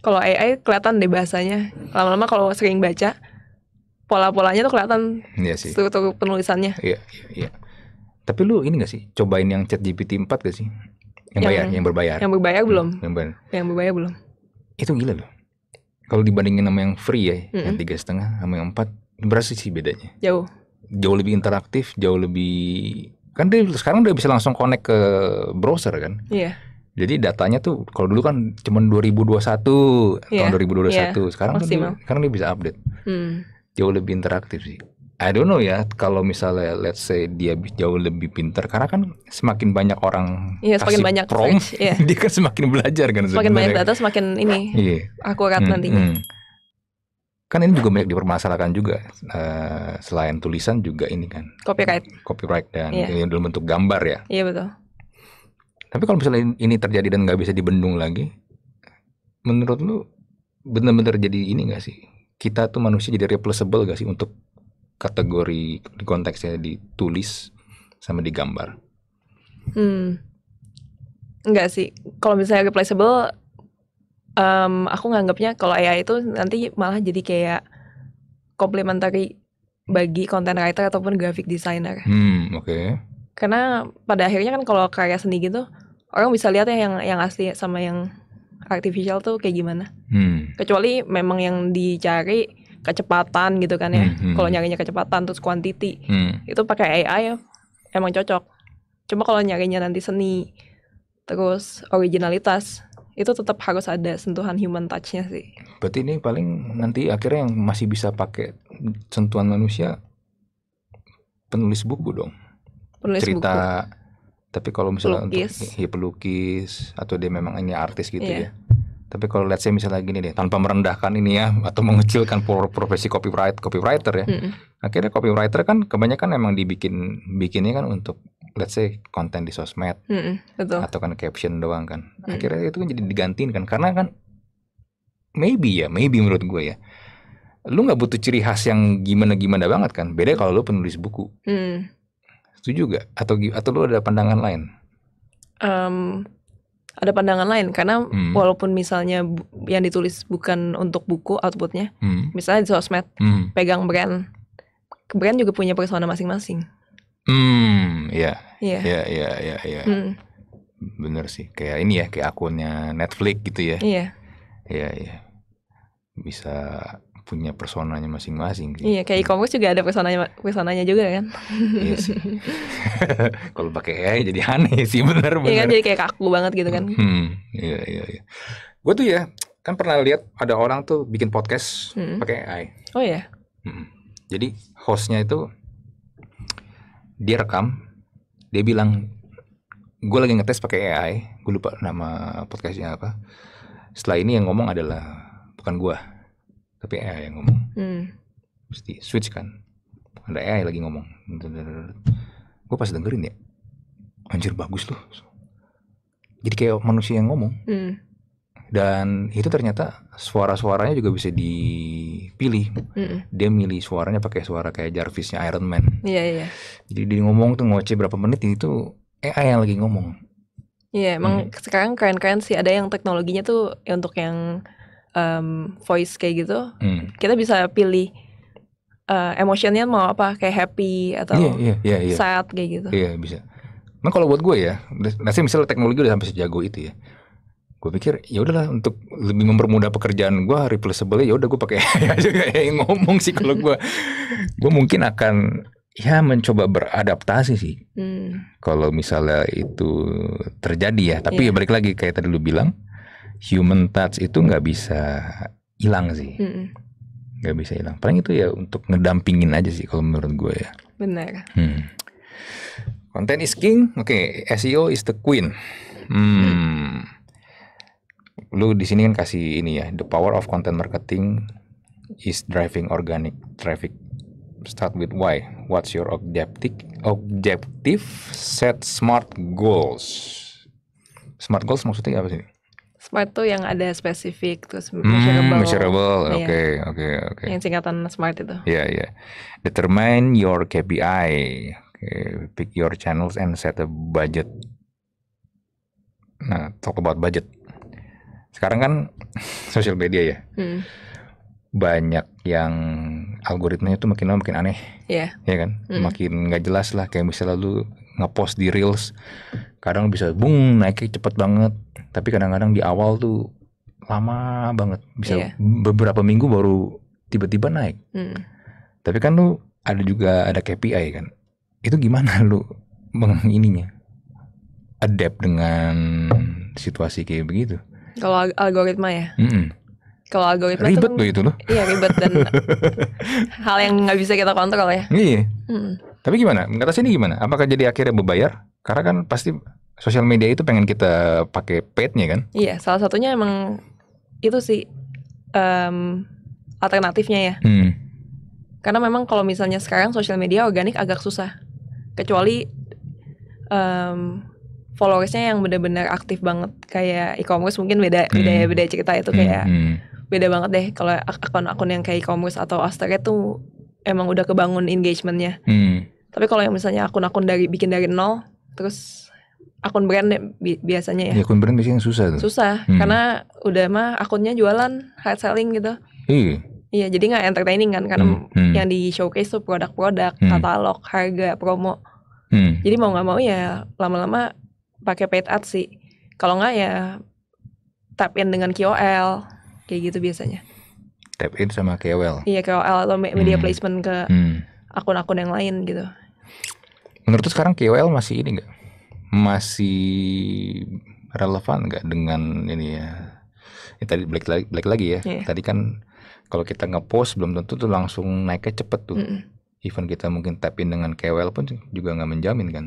kalau AI kelihatan deh bahasanya lama-lama kalau sering baca pola-polanya tuh kelihatan iya sih. struktur penulisannya iya iya, iya. tapi lu ini gak sih cobain yang chat GPT 4 gak sih yang, yang bayar yang berbayar yang berbayar hmm, belum yang berbayar, yang berbayar belum itu gila loh kalau dibandingin sama yang free ya mm -hmm. yang tiga setengah sama yang empat berasa sih bedanya jauh jauh lebih interaktif jauh lebih kan dia sekarang udah bisa langsung connect ke browser kan iya yeah jadi datanya tuh kalau dulu kan cuma 2021 yeah. tahun 2021. Yeah. Iya. Sekarang kan tuh sekarang dia bisa update. Hmm. Jauh lebih interaktif sih. I don't know ya kalau misalnya let's say dia jauh lebih pintar karena kan semakin banyak orang iya, semakin banyak prom, search, iya. dia kan semakin belajar kan semakin sebenarnya. banyak data semakin ini iya. akurat hmm, nantinya hmm. kan ini juga banyak dipermasalahkan juga uh, selain tulisan juga ini kan copyright copyright dan iya. dalam bentuk gambar ya iya betul tapi kalau misalnya ini terjadi dan nggak bisa dibendung lagi, menurut lu benar-benar jadi ini nggak sih? Kita tuh manusia jadi replaceable gak sih untuk kategori di konteksnya ditulis sama digambar? Hmm, nggak sih. Kalau misalnya replaceable, um, aku nganggapnya kalau AI itu nanti malah jadi kayak komplementari bagi konten writer ataupun graphic designer. Hmm, oke. Okay karena pada akhirnya kan kalau karya seni gitu orang bisa lihat ya yang yang asli sama yang artificial tuh kayak gimana hmm. kecuali memang yang dicari kecepatan gitu kan ya hmm, hmm. kalau nyarinya kecepatan terus quantity hmm. itu pakai AI ya, emang cocok cuma kalau nyarinya nanti seni terus originalitas itu tetap harus ada sentuhan human touchnya sih berarti ini paling nanti akhirnya yang masih bisa pakai sentuhan manusia penulis buku dong Penulis cerita buku. tapi kalau misalnya pelukis. untuk ya, pelukis atau dia memang ini artis gitu yeah. ya tapi kalau lihat saya misalnya gini deh tanpa merendahkan ini ya atau mengecilkan profesi copywriter copywriter ya mm akhirnya copywriter kan kebanyakan emang dibikin bikinnya kan untuk let's say konten di sosmed mm atau kan caption doang kan mm akhirnya itu kan jadi digantiin kan karena kan maybe ya maybe menurut gue ya lu nggak butuh ciri khas yang gimana gimana banget kan beda kalau lu penulis buku mm. Setuju gak? Atau atau lu ada pandangan lain? Um, ada pandangan lain karena hmm. walaupun misalnya yang ditulis bukan untuk buku outputnya, hmm. misalnya di sosmed hmm. pegang brand, brand juga punya persona masing-masing. Hmm, ya, yeah. ya, yeah. ya, ya, ya. Iya. Hmm. Bener sih, kayak ini ya, kayak akunnya Netflix gitu ya. Iya. Yeah. Iya, iya. Bisa punya personanya masing-masing Gitu. Iya, kayak iya. e-commerce juga ada personanya personanya juga kan. iya sih. Kalau pakai AI ya jadi aneh sih bener benar Iya kan jadi kayak kaku banget gitu kan. Hmm, iya iya iya. Gue tuh ya kan pernah lihat ada orang tuh bikin podcast hmm. pakai AI. Oh iya. Hmm. Jadi hostnya itu dia rekam, dia bilang gue lagi ngetes pakai AI, gue lupa nama podcastnya apa. Setelah ini yang ngomong adalah bukan gue, tapi AI yang ngomong hmm. mesti switch kan ada AI lagi ngomong gue pas dengerin ya anjir bagus tuh. jadi kayak manusia yang ngomong hmm. dan itu ternyata suara-suaranya juga bisa dipilih Mm. dia milih suaranya pakai suara kayak Jarvisnya Iron Man iya yeah, iya yeah. jadi dia ngomong tuh ngoceh berapa menit itu AI yang lagi ngomong Iya, yeah, emang mm. sekarang keren-keren sih ada yang teknologinya tuh untuk yang um, voice kayak gitu, hmm. kita bisa pilih uh, emotionnya mau apa, kayak happy atau yeah, yeah, yeah, yeah. sad kayak gitu. Iya yeah, bisa. Nah kalau buat gue ya, nasi misalnya teknologi udah sampai sejago itu ya, gue pikir ya udahlah untuk lebih mempermudah pekerjaan gue replaceable ya udah gue pakai aja kayak yang ngomong sih kalau gue gue mungkin akan ya mencoba beradaptasi sih hmm. kalau misalnya itu terjadi ya tapi yeah. ya balik lagi kayak tadi lu bilang human touch itu nggak bisa hilang sih nggak mm -mm. bisa hilang paling itu ya untuk ngedampingin aja sih kalau menurut gue ya benar hmm. content is king oke okay. SEO is the queen hmm. lu di sini kan kasih ini ya the power of content marketing is driving organic traffic start with why what's your objective objective set smart goals smart goals maksudnya apa sih Smart tuh yang ada spesifik terus hmm, measurable. Measurable, iya. oke, oke, oke. Yang singkatan smart itu. Iya, yeah, iya. Yeah. Determine your KPI. Okay. Pick your channels and set a budget. Nah, talk about budget. Sekarang kan social media ya. Hmm. Banyak yang algoritmanya tuh makin lama makin aneh. Iya. Yeah. Iya kan? Hmm. Makin nggak jelas lah. Kayak misalnya lu ngepost di reels kadang bisa bung naiknya cepet banget tapi kadang-kadang di awal tuh lama banget bisa yeah. beberapa minggu baru tiba-tiba naik mm. tapi kan lu ada juga ada KPI kan itu gimana lu mengininya adapt dengan situasi kayak begitu kalau algoritma ya mm -mm. Kalau algoritma ribet tuh, loh itu loh. Iya ribet dan hal yang nggak bisa kita kontrol ya. Iya. mm. Tapi gimana? Mengatasi ini gimana? Apakah jadi akhirnya berbayar? Karena kan pasti sosial media itu pengen kita pakai paidnya kan? Iya, salah satunya emang itu sih um, alternatifnya ya. Hmm. Karena memang kalau misalnya sekarang sosial media organik agak susah, kecuali um, followersnya yang benar-benar aktif banget kayak e-commerce mungkin beda hmm. beda beda cerita itu hmm, kayak hmm. beda banget deh kalau akun-akun yang kayak e-commerce atau Astaga itu emang udah kebangun engagementnya. Hmm. Tapi kalau yang misalnya akun-akun dari bikin dari nol, terus akun brand ya, bi biasanya ya. ya. Akun brand biasanya susah tuh. Susah, hmm. karena udah mah akunnya jualan hard selling gitu. Iya. Iya, jadi nggak entertaining kan karena hmm. Hmm. yang di showcase tuh produk-produk, hmm. katalog, harga, promo. Hmm. Jadi mau nggak mau ya lama-lama pakai paid ad sih. Kalau nggak ya tap in dengan KOL kayak gitu biasanya. Tap in sama KOL. Iya KOL atau media hmm. placement ke hmm akun-akun yang lain gitu. Menurut sekarang KOL masih ini enggak? Masih relevan enggak dengan ini ya? Ini eh, tadi black lagi, black lagi ya. Yeah. Tadi kan kalau kita ngepost belum tentu tuh langsung naiknya cepet tuh. Mm Even kita mungkin tapin dengan KOL pun juga nggak menjamin kan.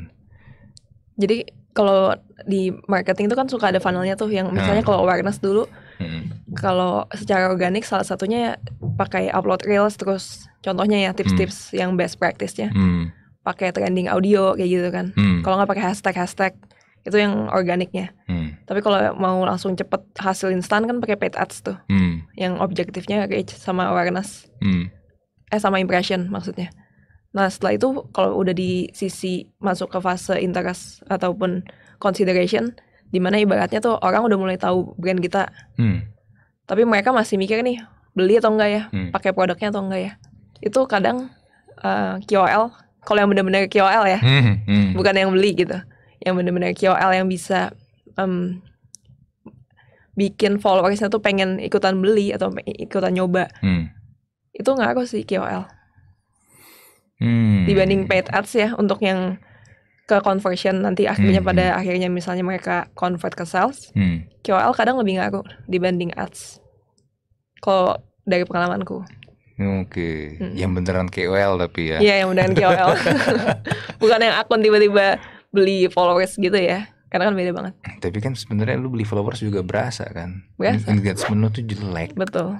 Jadi kalau di marketing itu kan suka ada funnelnya tuh yang misalnya hmm. kalau awareness dulu hmm. kalau secara organik salah satunya pakai upload reels terus contohnya ya tips-tips hmm. yang best practice ya. hmm. pakai trending audio kayak gitu kan hmm. kalau nggak pakai hashtag hashtag itu yang organiknya hmm. tapi kalau mau langsung cepet hasil instan kan pakai paid ads tuh hmm. yang objektifnya reach sama awareness hmm. eh sama impression maksudnya nah setelah itu kalau udah di sisi masuk ke fase interest ataupun consideration dimana ibaratnya tuh orang udah mulai tahu brand kita hmm. tapi mereka masih mikir nih beli atau enggak ya hmm. pakai produknya atau enggak ya itu kadang uh, eh, KOL kalau yang benar-benar KOL ya hmm. Hmm. bukan yang beli gitu yang benar-benar KOL yang bisa um, bikin followersnya tuh pengen ikutan beli atau ikutan nyoba hmm. itu aku sih KOL hmm. dibanding paid ads ya untuk yang ke conversion nanti akhirnya hmm, pada hmm. akhirnya misalnya mereka convert ke sales, hmm. KOL kadang lebih ngaruh dibanding ads. Kalau dari pengalamanku. Oke, hmm. yang beneran KOL tapi ya. Iya, yang beneran KOL. Bukan yang akun tiba-tiba beli followers gitu ya. Karena kan beda banget. Tapi kan sebenarnya lu beli followers juga berasa kan. Berasa. Engagement lu tuh jelek. Betul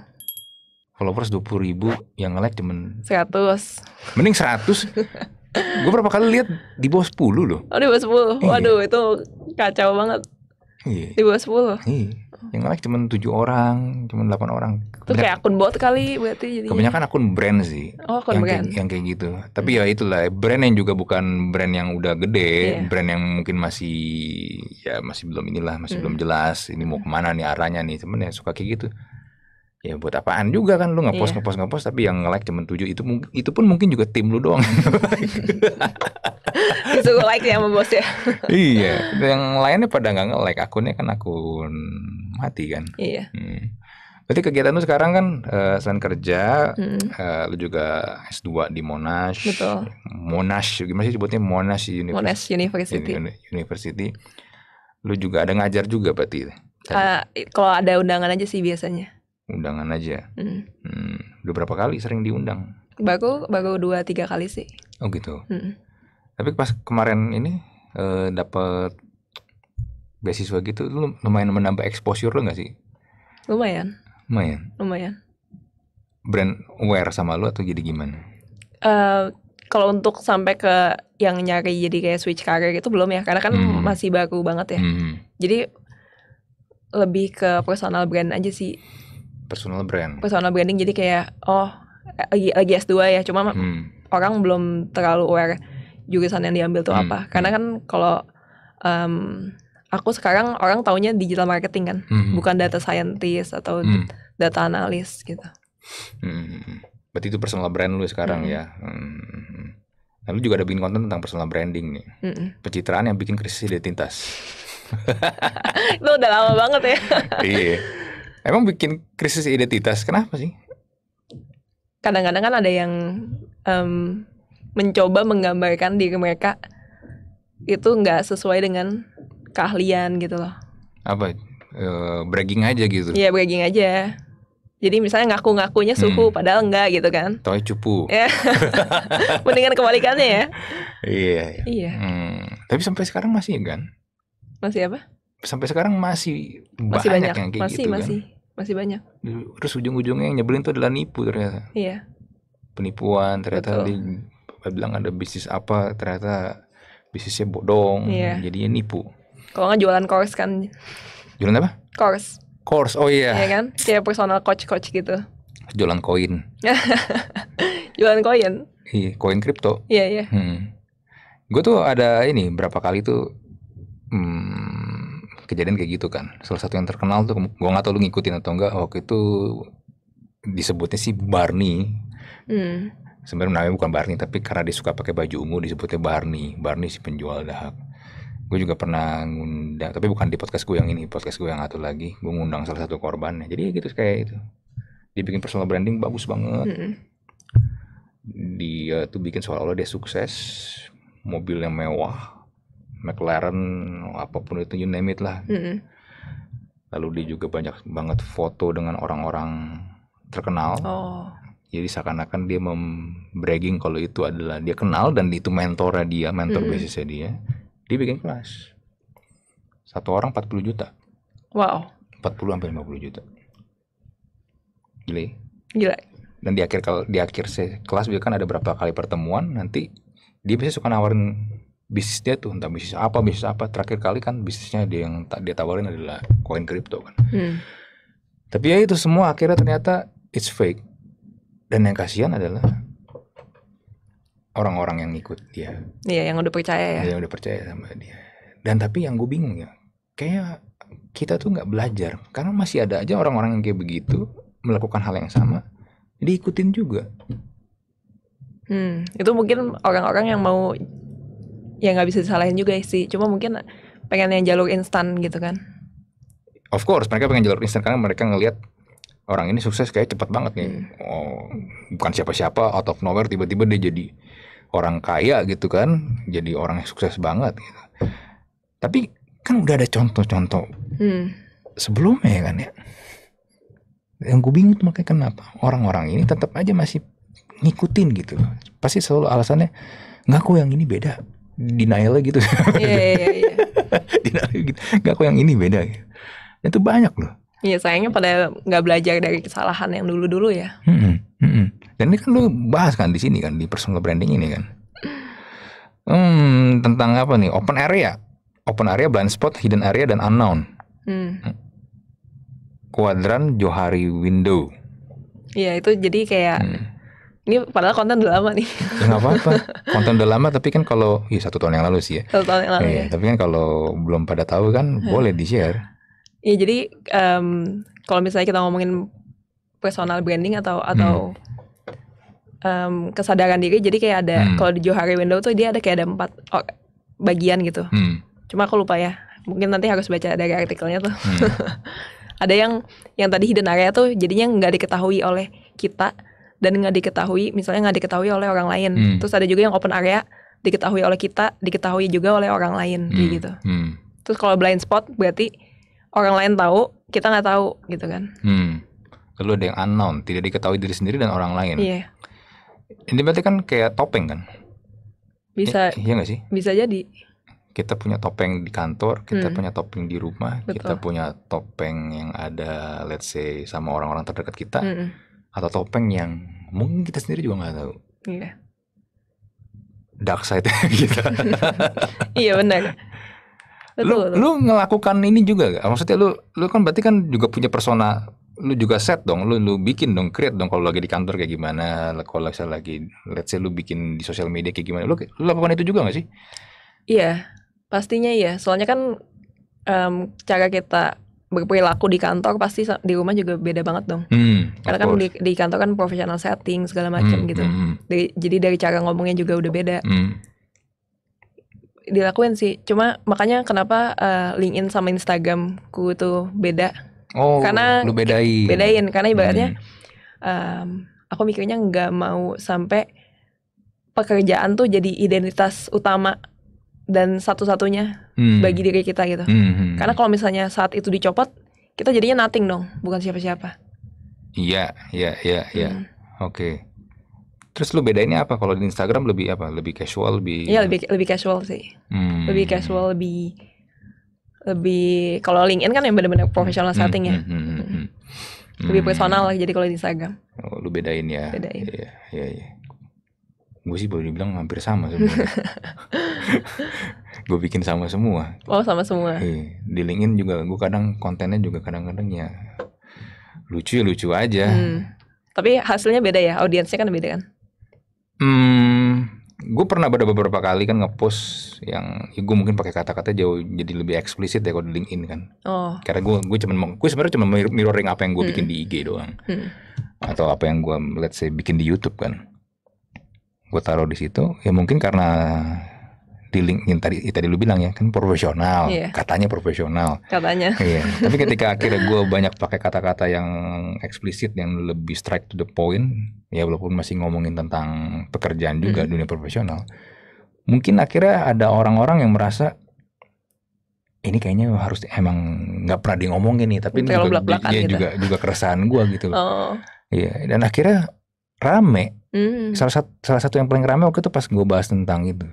followers dua puluh ribu yang nge-like cuman seratus mending seratus gue berapa kali lihat di bawah 10 loh. Oh, di bawah 10. Iya. Waduh, itu kacau banget. Iya. Di bawah 10. Iya. Yang like cuma 7 orang, cuma 8 orang. Itu kayak akun bot kali berarti jadi. Kebanyakan akun brand sih. Oh, akun yang brand. Kayak, yang kayak gitu. Tapi ya itulah brand yang juga bukan brand yang udah gede, yeah. brand yang mungkin masih ya masih belum inilah, masih hmm. belum jelas ini mau kemana nih arahnya nih. Cuman ya suka kayak gitu ya buat apaan juga kan lu ngepost yeah. ngepost ngepost tapi yang nge-like cuma tujuh itu itu pun mungkin juga tim lu doang gue like ya sama bos ya iya yang lainnya pada nggak nge-like akunnya kan akun mati kan iya hmm. berarti kegiatan lu sekarang kan uh, selain kerja mm. uh, lu juga S2 di Monash betul Monash gimana sih sebutnya Monash University Monash University University lu juga ada ngajar juga berarti uh, kalau ada undangan aja sih biasanya undangan aja. Hmm. Hmm. Udah berapa kali sering diundang? Baru baru dua tiga kali sih. Oh gitu. Hmm. Tapi pas kemarin ini e, eh, dapat beasiswa gitu, lu lumayan menambah exposure lu gak sih? Lumayan. Lumayan. Lumayan. Brand aware sama lu atau jadi gimana? Uh, kalau untuk sampai ke yang nyari jadi kayak switch career gitu belum ya, karena kan hmm. masih baru banget ya. Hmm. Jadi lebih ke personal brand aja sih personal brand. Personal branding jadi kayak oh lagi lagi S2 ya, cuma hmm. orang belum terlalu aware jurusan yang diambil tuh hmm. apa. Karena kan kalau um, aku sekarang orang taunya digital marketing kan, hmm. bukan data scientist atau hmm. data analis gitu. Hmm. hmm, hmm. Berarti itu personal brand lu sekarang hmm. ya. Hmm. Nah, hmm, lu juga ada bikin konten tentang personal branding nih. Mm -mm. Pencitraan yang bikin krisis identitas. itu udah lama banget ya. iya. Emang bikin krisis identitas kenapa sih? Kadang-kadang kan ada yang um, mencoba menggambarkan diri mereka itu nggak sesuai dengan keahlian gitu loh. Apa? Uh, bragging aja gitu. Iya, bragging aja. Jadi misalnya ngaku-ngakunya suhu hmm. padahal enggak gitu kan. Toy cupu. Iya. Mendingan kebalikannya ya. Iya, iya. Iya. Hmm. Tapi sampai sekarang masih kan? Masih apa? sampai sekarang masih, masih banyak, banyak yang kayak masih, gitu masih, kan. Masih banyak. Terus ujung-ujungnya yang nyebelin itu adalah nipu ternyata. Iya. Penipuan ternyata Betul. dia bilang ada bisnis apa ternyata bisnisnya bodong, iya. jadinya nipu. Kalau nggak jualan kors kan. Jualan apa? Kors. Kors, oh iya. Iya kan? Kayak personal coach-coach gitu. Jualan koin. jualan koin. Iya, koin kripto. Iya, iya. Hmm. Gue tuh ada ini berapa kali tuh hmm, kejadian kayak gitu kan. Salah satu yang terkenal tuh gue nggak tau lu ngikutin atau enggak waktu itu disebutnya si Barney. Hmm. Sebenarnya namanya bukan Barney tapi karena dia suka pakai baju ungu disebutnya Barney. Barney si penjual dahak. Gue juga pernah ngundang tapi bukan di podcast gue yang ini, podcast gue yang satu lagi. Gue ngundang salah satu korbannya. Jadi ya gitu kayak itu. Dia bikin personal branding bagus banget. Hmm. Dia tuh bikin seolah-olah dia sukses, mobil yang mewah, McLaren apapun itu you name it lah mm-hmm. lalu dia juga banyak banget foto dengan orang-orang terkenal oh. jadi seakan-akan dia membragging kalau itu adalah dia kenal dan itu mentornya dia mentor mm-hmm. basisnya dia dia bikin kelas satu orang 40 juta wow 40 sampai 50 juta gila ya? gila dan di akhir kalau di akhir kelas dia kan ada berapa kali pertemuan nanti dia biasanya suka nawarin bisnis dia tuh entah bisnis apa bisnis apa terakhir kali kan bisnisnya dia yang dia tawarin adalah koin kripto kan hmm. tapi ya itu semua akhirnya ternyata it's fake dan yang kasihan adalah orang-orang yang ikut dia iya yang udah percaya ya yang udah percaya sama dia dan tapi yang gue bingung ya kayak kita tuh nggak belajar karena masih ada aja orang-orang yang kayak begitu melakukan hal yang sama diikutin juga hmm, itu mungkin orang-orang yang mau ya nggak bisa disalahin juga sih cuma mungkin pengen yang jalur instan gitu kan of course mereka pengen jalur instan karena mereka ngelihat orang ini sukses kayak cepet banget nih hmm. oh, bukan siapa-siapa out of nowhere tiba-tiba dia jadi orang kaya gitu kan jadi orang yang sukses banget gitu tapi kan udah ada contoh-contoh hmm. sebelumnya ya kan ya yang gue bingung makanya kenapa orang-orang ini tetap aja masih ngikutin gitu pasti selalu alasannya nggak ngaku yang ini beda denialnya gitu. Iya iya iya. iya. gitu. Gak kok yang ini beda. Ya. Itu banyak loh. Iya sayangnya pada nggak belajar dari kesalahan yang dulu-dulu ya. Hmm, hmm, Dan ini kan lu bahas kan di sini kan di personal branding ini kan. Hmm, tentang apa nih? Open area, open area, blind spot, hidden area, dan unknown. Hmm. Kuadran Johari window. Iya itu jadi kayak hmm. Ini padahal konten udah lama nih. Ya, gak apa-apa. Konten udah lama tapi kan kalau ya satu tahun yang lalu sih ya. Satu tahun yang lalu. Iya, ya. tapi kan kalau belum pada tahu kan boleh di-share. Iya, jadi um, kalau misalnya kita ngomongin personal branding atau hmm. atau hmm um, kesadaran diri jadi kayak ada hmm. kalau di Johari Window tuh dia ada kayak ada empat oh, bagian gitu hmm. cuma aku lupa ya mungkin nanti harus baca dari artikelnya tuh hmm. ada yang yang tadi hidden area tuh jadinya nggak diketahui oleh kita dan nggak diketahui misalnya nggak diketahui oleh orang lain hmm. terus ada juga yang open area diketahui oleh kita diketahui juga oleh orang lain hmm. gitu hmm. terus kalau blind spot berarti orang lain tahu kita nggak tahu gitu kan hmm. lalu ada yang unknown tidak diketahui diri sendiri dan orang lain iya yeah. ini berarti kan kayak topeng kan bisa eh, iya nggak sih bisa jadi kita punya topeng di kantor, kita hmm. punya topeng di rumah, Betul. kita punya topeng yang ada let's say sama orang-orang terdekat kita. Hmm atau topeng yang mungkin kita sendiri juga nggak tahu. Iya. Dark side kita. Gitu. iya benar. lu, lu ngelakukan ini juga gak? Maksudnya lu lu kan berarti kan juga punya persona lu juga set dong, lu lu bikin dong, create dong kalau lagi di kantor kayak gimana, kalau misalnya lagi let's say lu bikin di sosial media kayak gimana. Lu lu lakukan itu juga gak sih? Iya, pastinya iya. Soalnya kan um, cara kita berperilaku di kantor pasti di rumah juga beda banget dong. Hmm, Karena kan di, di kantor kan profesional setting segala macam hmm, gitu. Hmm, hmm, dari, jadi dari cara ngomongnya juga udah beda. Hmm. Dilakuin sih. Cuma makanya kenapa uh, LinkedIn sama Instagram ku tuh beda. Oh. Karena lu bedain. Bedain karena ibaratnya hmm. um, aku mikirnya nggak mau sampai pekerjaan tuh jadi identitas utama dan satu-satunya hmm. bagi diri kita gitu. Hmm, hmm, hmm. Karena kalau misalnya saat itu dicopot, kita jadinya nothing dong, bukan siapa-siapa. Iya, iya, iya, iya. Hmm. Oke. Okay. Terus lu bedainnya apa kalau di Instagram lebih apa? Lebih casual, lebih Iya, lebih lebih casual sih. Hmm. Lebih casual, lebih lebih kalau LinkedIn kan yang benar-benar hmm. profesional setting ya. Hmm. Hmm. Lebih personal lah jadi kalau di Instagram. Oh, lu bedain ya. Bedain. Iya, iya, iya gue sih boleh dibilang hampir sama sebenarnya. gue bikin sama semua. Oh sama semua. Iya. Di LinkedIn juga gue kadang kontennya juga kadang-kadang ya lucu ya lucu aja. Hmm. Tapi hasilnya beda ya, audiensnya kan beda kan? Hmm, gue pernah pada beberapa kali kan ngepost yang ya gue mungkin pakai kata-kata jauh jadi lebih eksplisit ya kalau di LinkedIn kan. Oh. Karena gue gue mau gue sebenarnya cuma mirroring apa yang gue hmm. bikin di IG doang. Hmm. Atau apa yang gue let's say bikin di YouTube kan gue taruh di situ ya mungkin karena di yang tadi tadi lu bilang ya kan profesional yeah. katanya profesional katanya iya tapi ketika akhirnya gue banyak pakai kata-kata yang eksplisit yang lebih strike to the point ya walaupun masih ngomongin tentang pekerjaan juga mm. dunia profesional mungkin akhirnya ada orang-orang yang merasa ini kayaknya harus emang nggak pernah di ngomongin nih tapi ini juga, belak dia gitu. juga juga keresahan gue gitu loh oh. iya dan akhirnya rame Hmm. Salah satu salah satu yang paling ramai waktu itu pas gue bahas tentang itu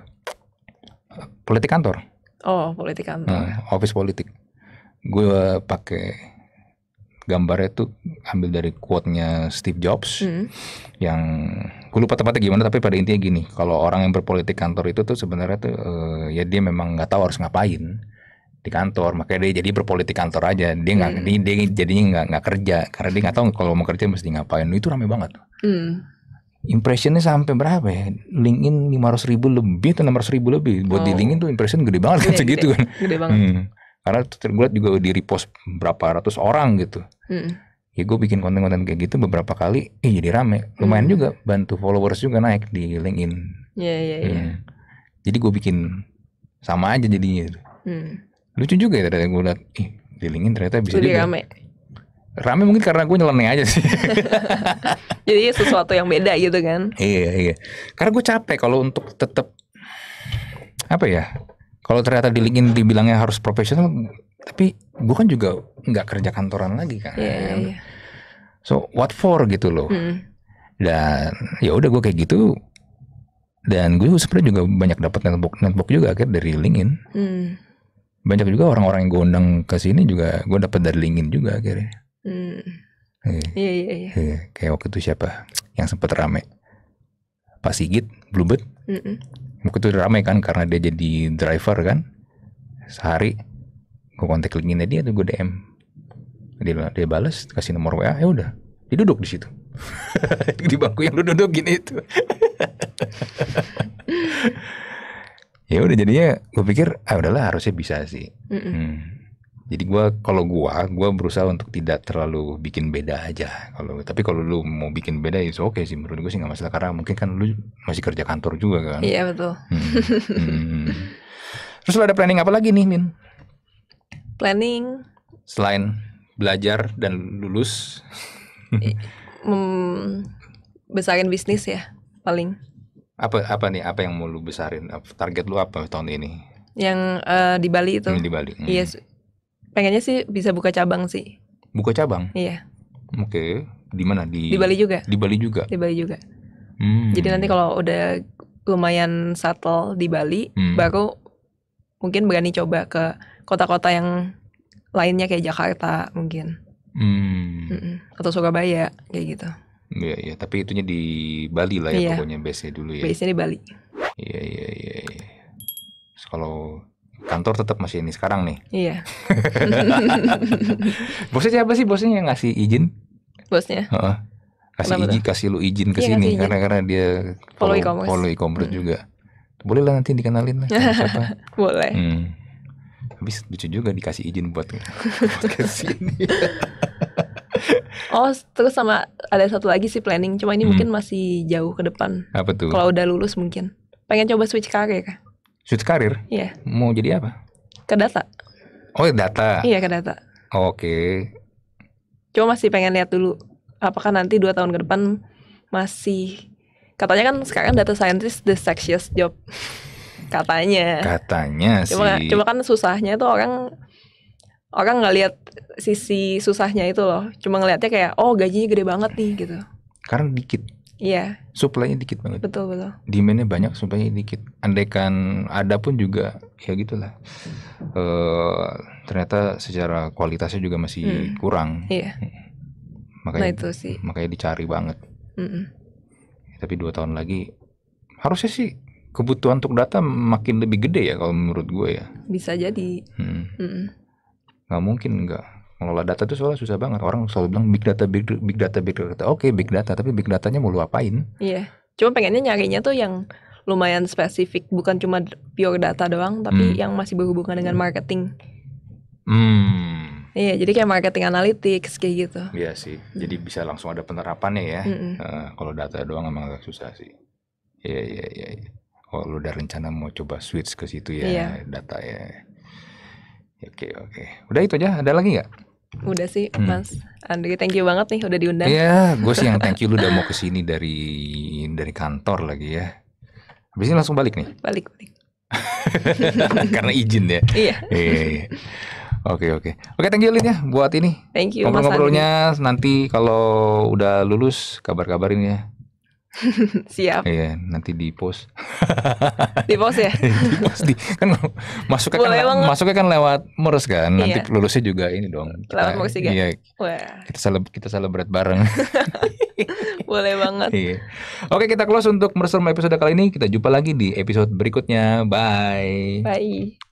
politik kantor. Oh, politik kantor. Nah, office politik. Gue pakai gambarnya itu ambil dari quote-nya Steve Jobs hmm. yang gue lupa tepatnya gimana tapi pada intinya gini kalau orang yang berpolitik kantor itu tuh sebenarnya tuh uh, ya dia memang nggak tahu harus ngapain di kantor makanya dia jadi berpolitik kantor aja dia nggak hmm. dia, dia jadinya nggak nggak kerja karena dia nggak tahu kalau mau kerja mesti ngapain itu rame banget hmm impressionnya sampai berapa ya? LinkedIn ratus ribu lebih atau ratus ribu lebih. Buat oh. di LinkedIn tuh impression gede banget gede, kan segitu gede, kan. Gede banget. Hmm. Karena gue juga di repost berapa ratus orang gitu. Hmm. Ya gue bikin konten-konten kayak gitu beberapa kali, eh jadi rame. Lumayan hmm. juga bantu followers juga naik di LinkedIn. Iya, iya, iya. Hmm. Jadi gue bikin sama aja jadinya. Hmm. Lucu juga ya ternyata gue lihat, ih di LinkedIn ternyata bisa jadi juga. rame. Rame mungkin karena gue nyeleneh aja sih. Jadi sesuatu yang beda gitu kan. Iya, iya. Karena gue capek kalau untuk tetap apa ya? Kalau ternyata di LinkedIn dibilangnya harus profesional, tapi gue kan juga nggak kerja kantoran lagi kan. Iya, iya, iya. So what for gitu loh. Hmm. Dan ya udah gue kayak gitu dan gue sebenarnya juga banyak dapat netbook netbook juga akhir dari LinkedIn. Hmm. Banyak juga orang-orang yang gue undang ke sini juga gue dapat dari LinkedIn juga akhirnya. Hmm. Iya. Iya, iya, iya, iya. Kayak waktu itu siapa yang sempat rame? Pak Sigit, Bluebird. Mm -mm. Waktu itu rame kan karena dia jadi driver kan. Sehari gue kontak linkinnya dia tuh gue DM. Dia, dia balas, kasih nomor WA, ya udah. Dia duduk di situ. di bangku yang lu duduk gini itu. ya udah jadinya gue pikir ah udahlah harusnya bisa sih. Mm -mm. Hmm jadi gue kalau gue gue berusaha untuk tidak terlalu bikin beda aja kalau tapi kalau lu mau bikin beda ya itu oke okay sih menurut gue sih nggak masalah karena mungkin kan lu masih kerja kantor juga kan iya betul hmm. hmm. terus lu ada planning apa lagi nih Min planning selain belajar dan lulus besarin bisnis ya paling apa apa nih apa yang mau lu besarin target lu apa tahun ini yang uh, di Bali itu. di Bali. hmm. yes, iya, pengennya sih bisa buka cabang sih buka cabang iya oke okay. di mana di di Bali juga di Bali juga di Bali juga hmm. jadi nanti kalau udah lumayan settle di Bali hmm. baru mungkin berani coba ke kota-kota yang lainnya kayak Jakarta mungkin hmm. Mm -mm. atau Surabaya kayak gitu Iya iya, tapi itunya di Bali lah ya iya. pokoknya base-nya dulu ya. Base-nya di Bali. Iya iya iya. iya. Kalau kantor tetap masih ini sekarang nih. Iya. bosnya siapa sih bosnya yang ngasih izin? Bosnya. Uh -uh. Kasih Kenapa izin, tuh? kasih lu izin ke iya, sini karena karena dia follow e-commerce, follow e-commerce hmm. juga. Boleh lah nanti dikenalin lah siapa. Boleh. Hmm. Habis lucu juga dikasih izin buat, ke sini. oh, terus sama ada satu lagi sih planning, cuma ini hmm. mungkin masih jauh ke depan. Apa tuh? Kalau udah lulus mungkin. Pengen coba switch karir kah? Switch karir? Iya. Mau jadi apa? Ke data. Oh, data. Iya, ke data. Oke. Okay. Cuma masih pengen lihat dulu apakah nanti dua tahun ke depan masih katanya kan sekarang data scientist the sexiest job. katanya. Katanya sih. Cuma, cuma kan susahnya itu orang orang nggak lihat sisi susahnya itu loh. Cuma ngelihatnya kayak oh gajinya gede banget nih gitu. Karena dikit Iya. Supply-nya dikit banget. Betul betul. demand banyak, suplainya nya dikit. Andaikan ada pun juga ya gitulah. E, ternyata secara kualitasnya juga masih mm. kurang. Iya. Makanya nah, itu sih. Makanya dicari banget. Mm-mm. Tapi dua tahun lagi harusnya sih kebutuhan untuk data makin lebih gede ya kalau menurut gue ya. Bisa jadi. Hmm. Mm -mm. Gak mungkin enggak ngelola data itu soalnya susah banget. Orang selalu bilang big data, big, big data, big data. Oke, okay, big data, tapi big datanya mau lu apain? Iya. Yeah. Cuma pengennya nyarinya tuh yang lumayan spesifik, bukan cuma pure data doang, tapi hmm. yang masih berhubungan dengan marketing. Hmm. Iya, jadi kayak marketing analytics kayak gitu. Iya sih. Hmm. Jadi bisa langsung ada penerapannya ya. Hmm. Uh, kalau data doang emang agak susah sih. Iya, iya, iya. iya. Kalau Oh, lu udah rencana mau coba switch ke situ ya, yeah. data ya. Oke, okay, oke. Okay. Udah itu aja, ada lagi nggak? Udah sih hmm. Mas Andri, thank you banget nih udah diundang. Iya, gue sih yang thank you lu udah mau kesini dari dari kantor lagi ya. Habis ini langsung balik nih. Balik balik. Karena izin ya. Iya. iya. Iya. iya. Oke oke oke thank you Lin ya buat ini. Thank you. Ngobrol-ngobrolnya nanti kalau udah lulus kabar-kabarin ya. Siap. Iya, nanti di post. di post ya? di post di kan masuknya kan Boleh kan masuknya kan lewat merus kan. Iya. Nanti lulusnya juga ini dong. Kita, lewat merus juga. Iya. Kita seleb kita celebrate bareng. Boleh banget. Iya. Oke, kita close untuk MERS episode kali ini. Kita jumpa lagi di episode berikutnya. Bye. Bye.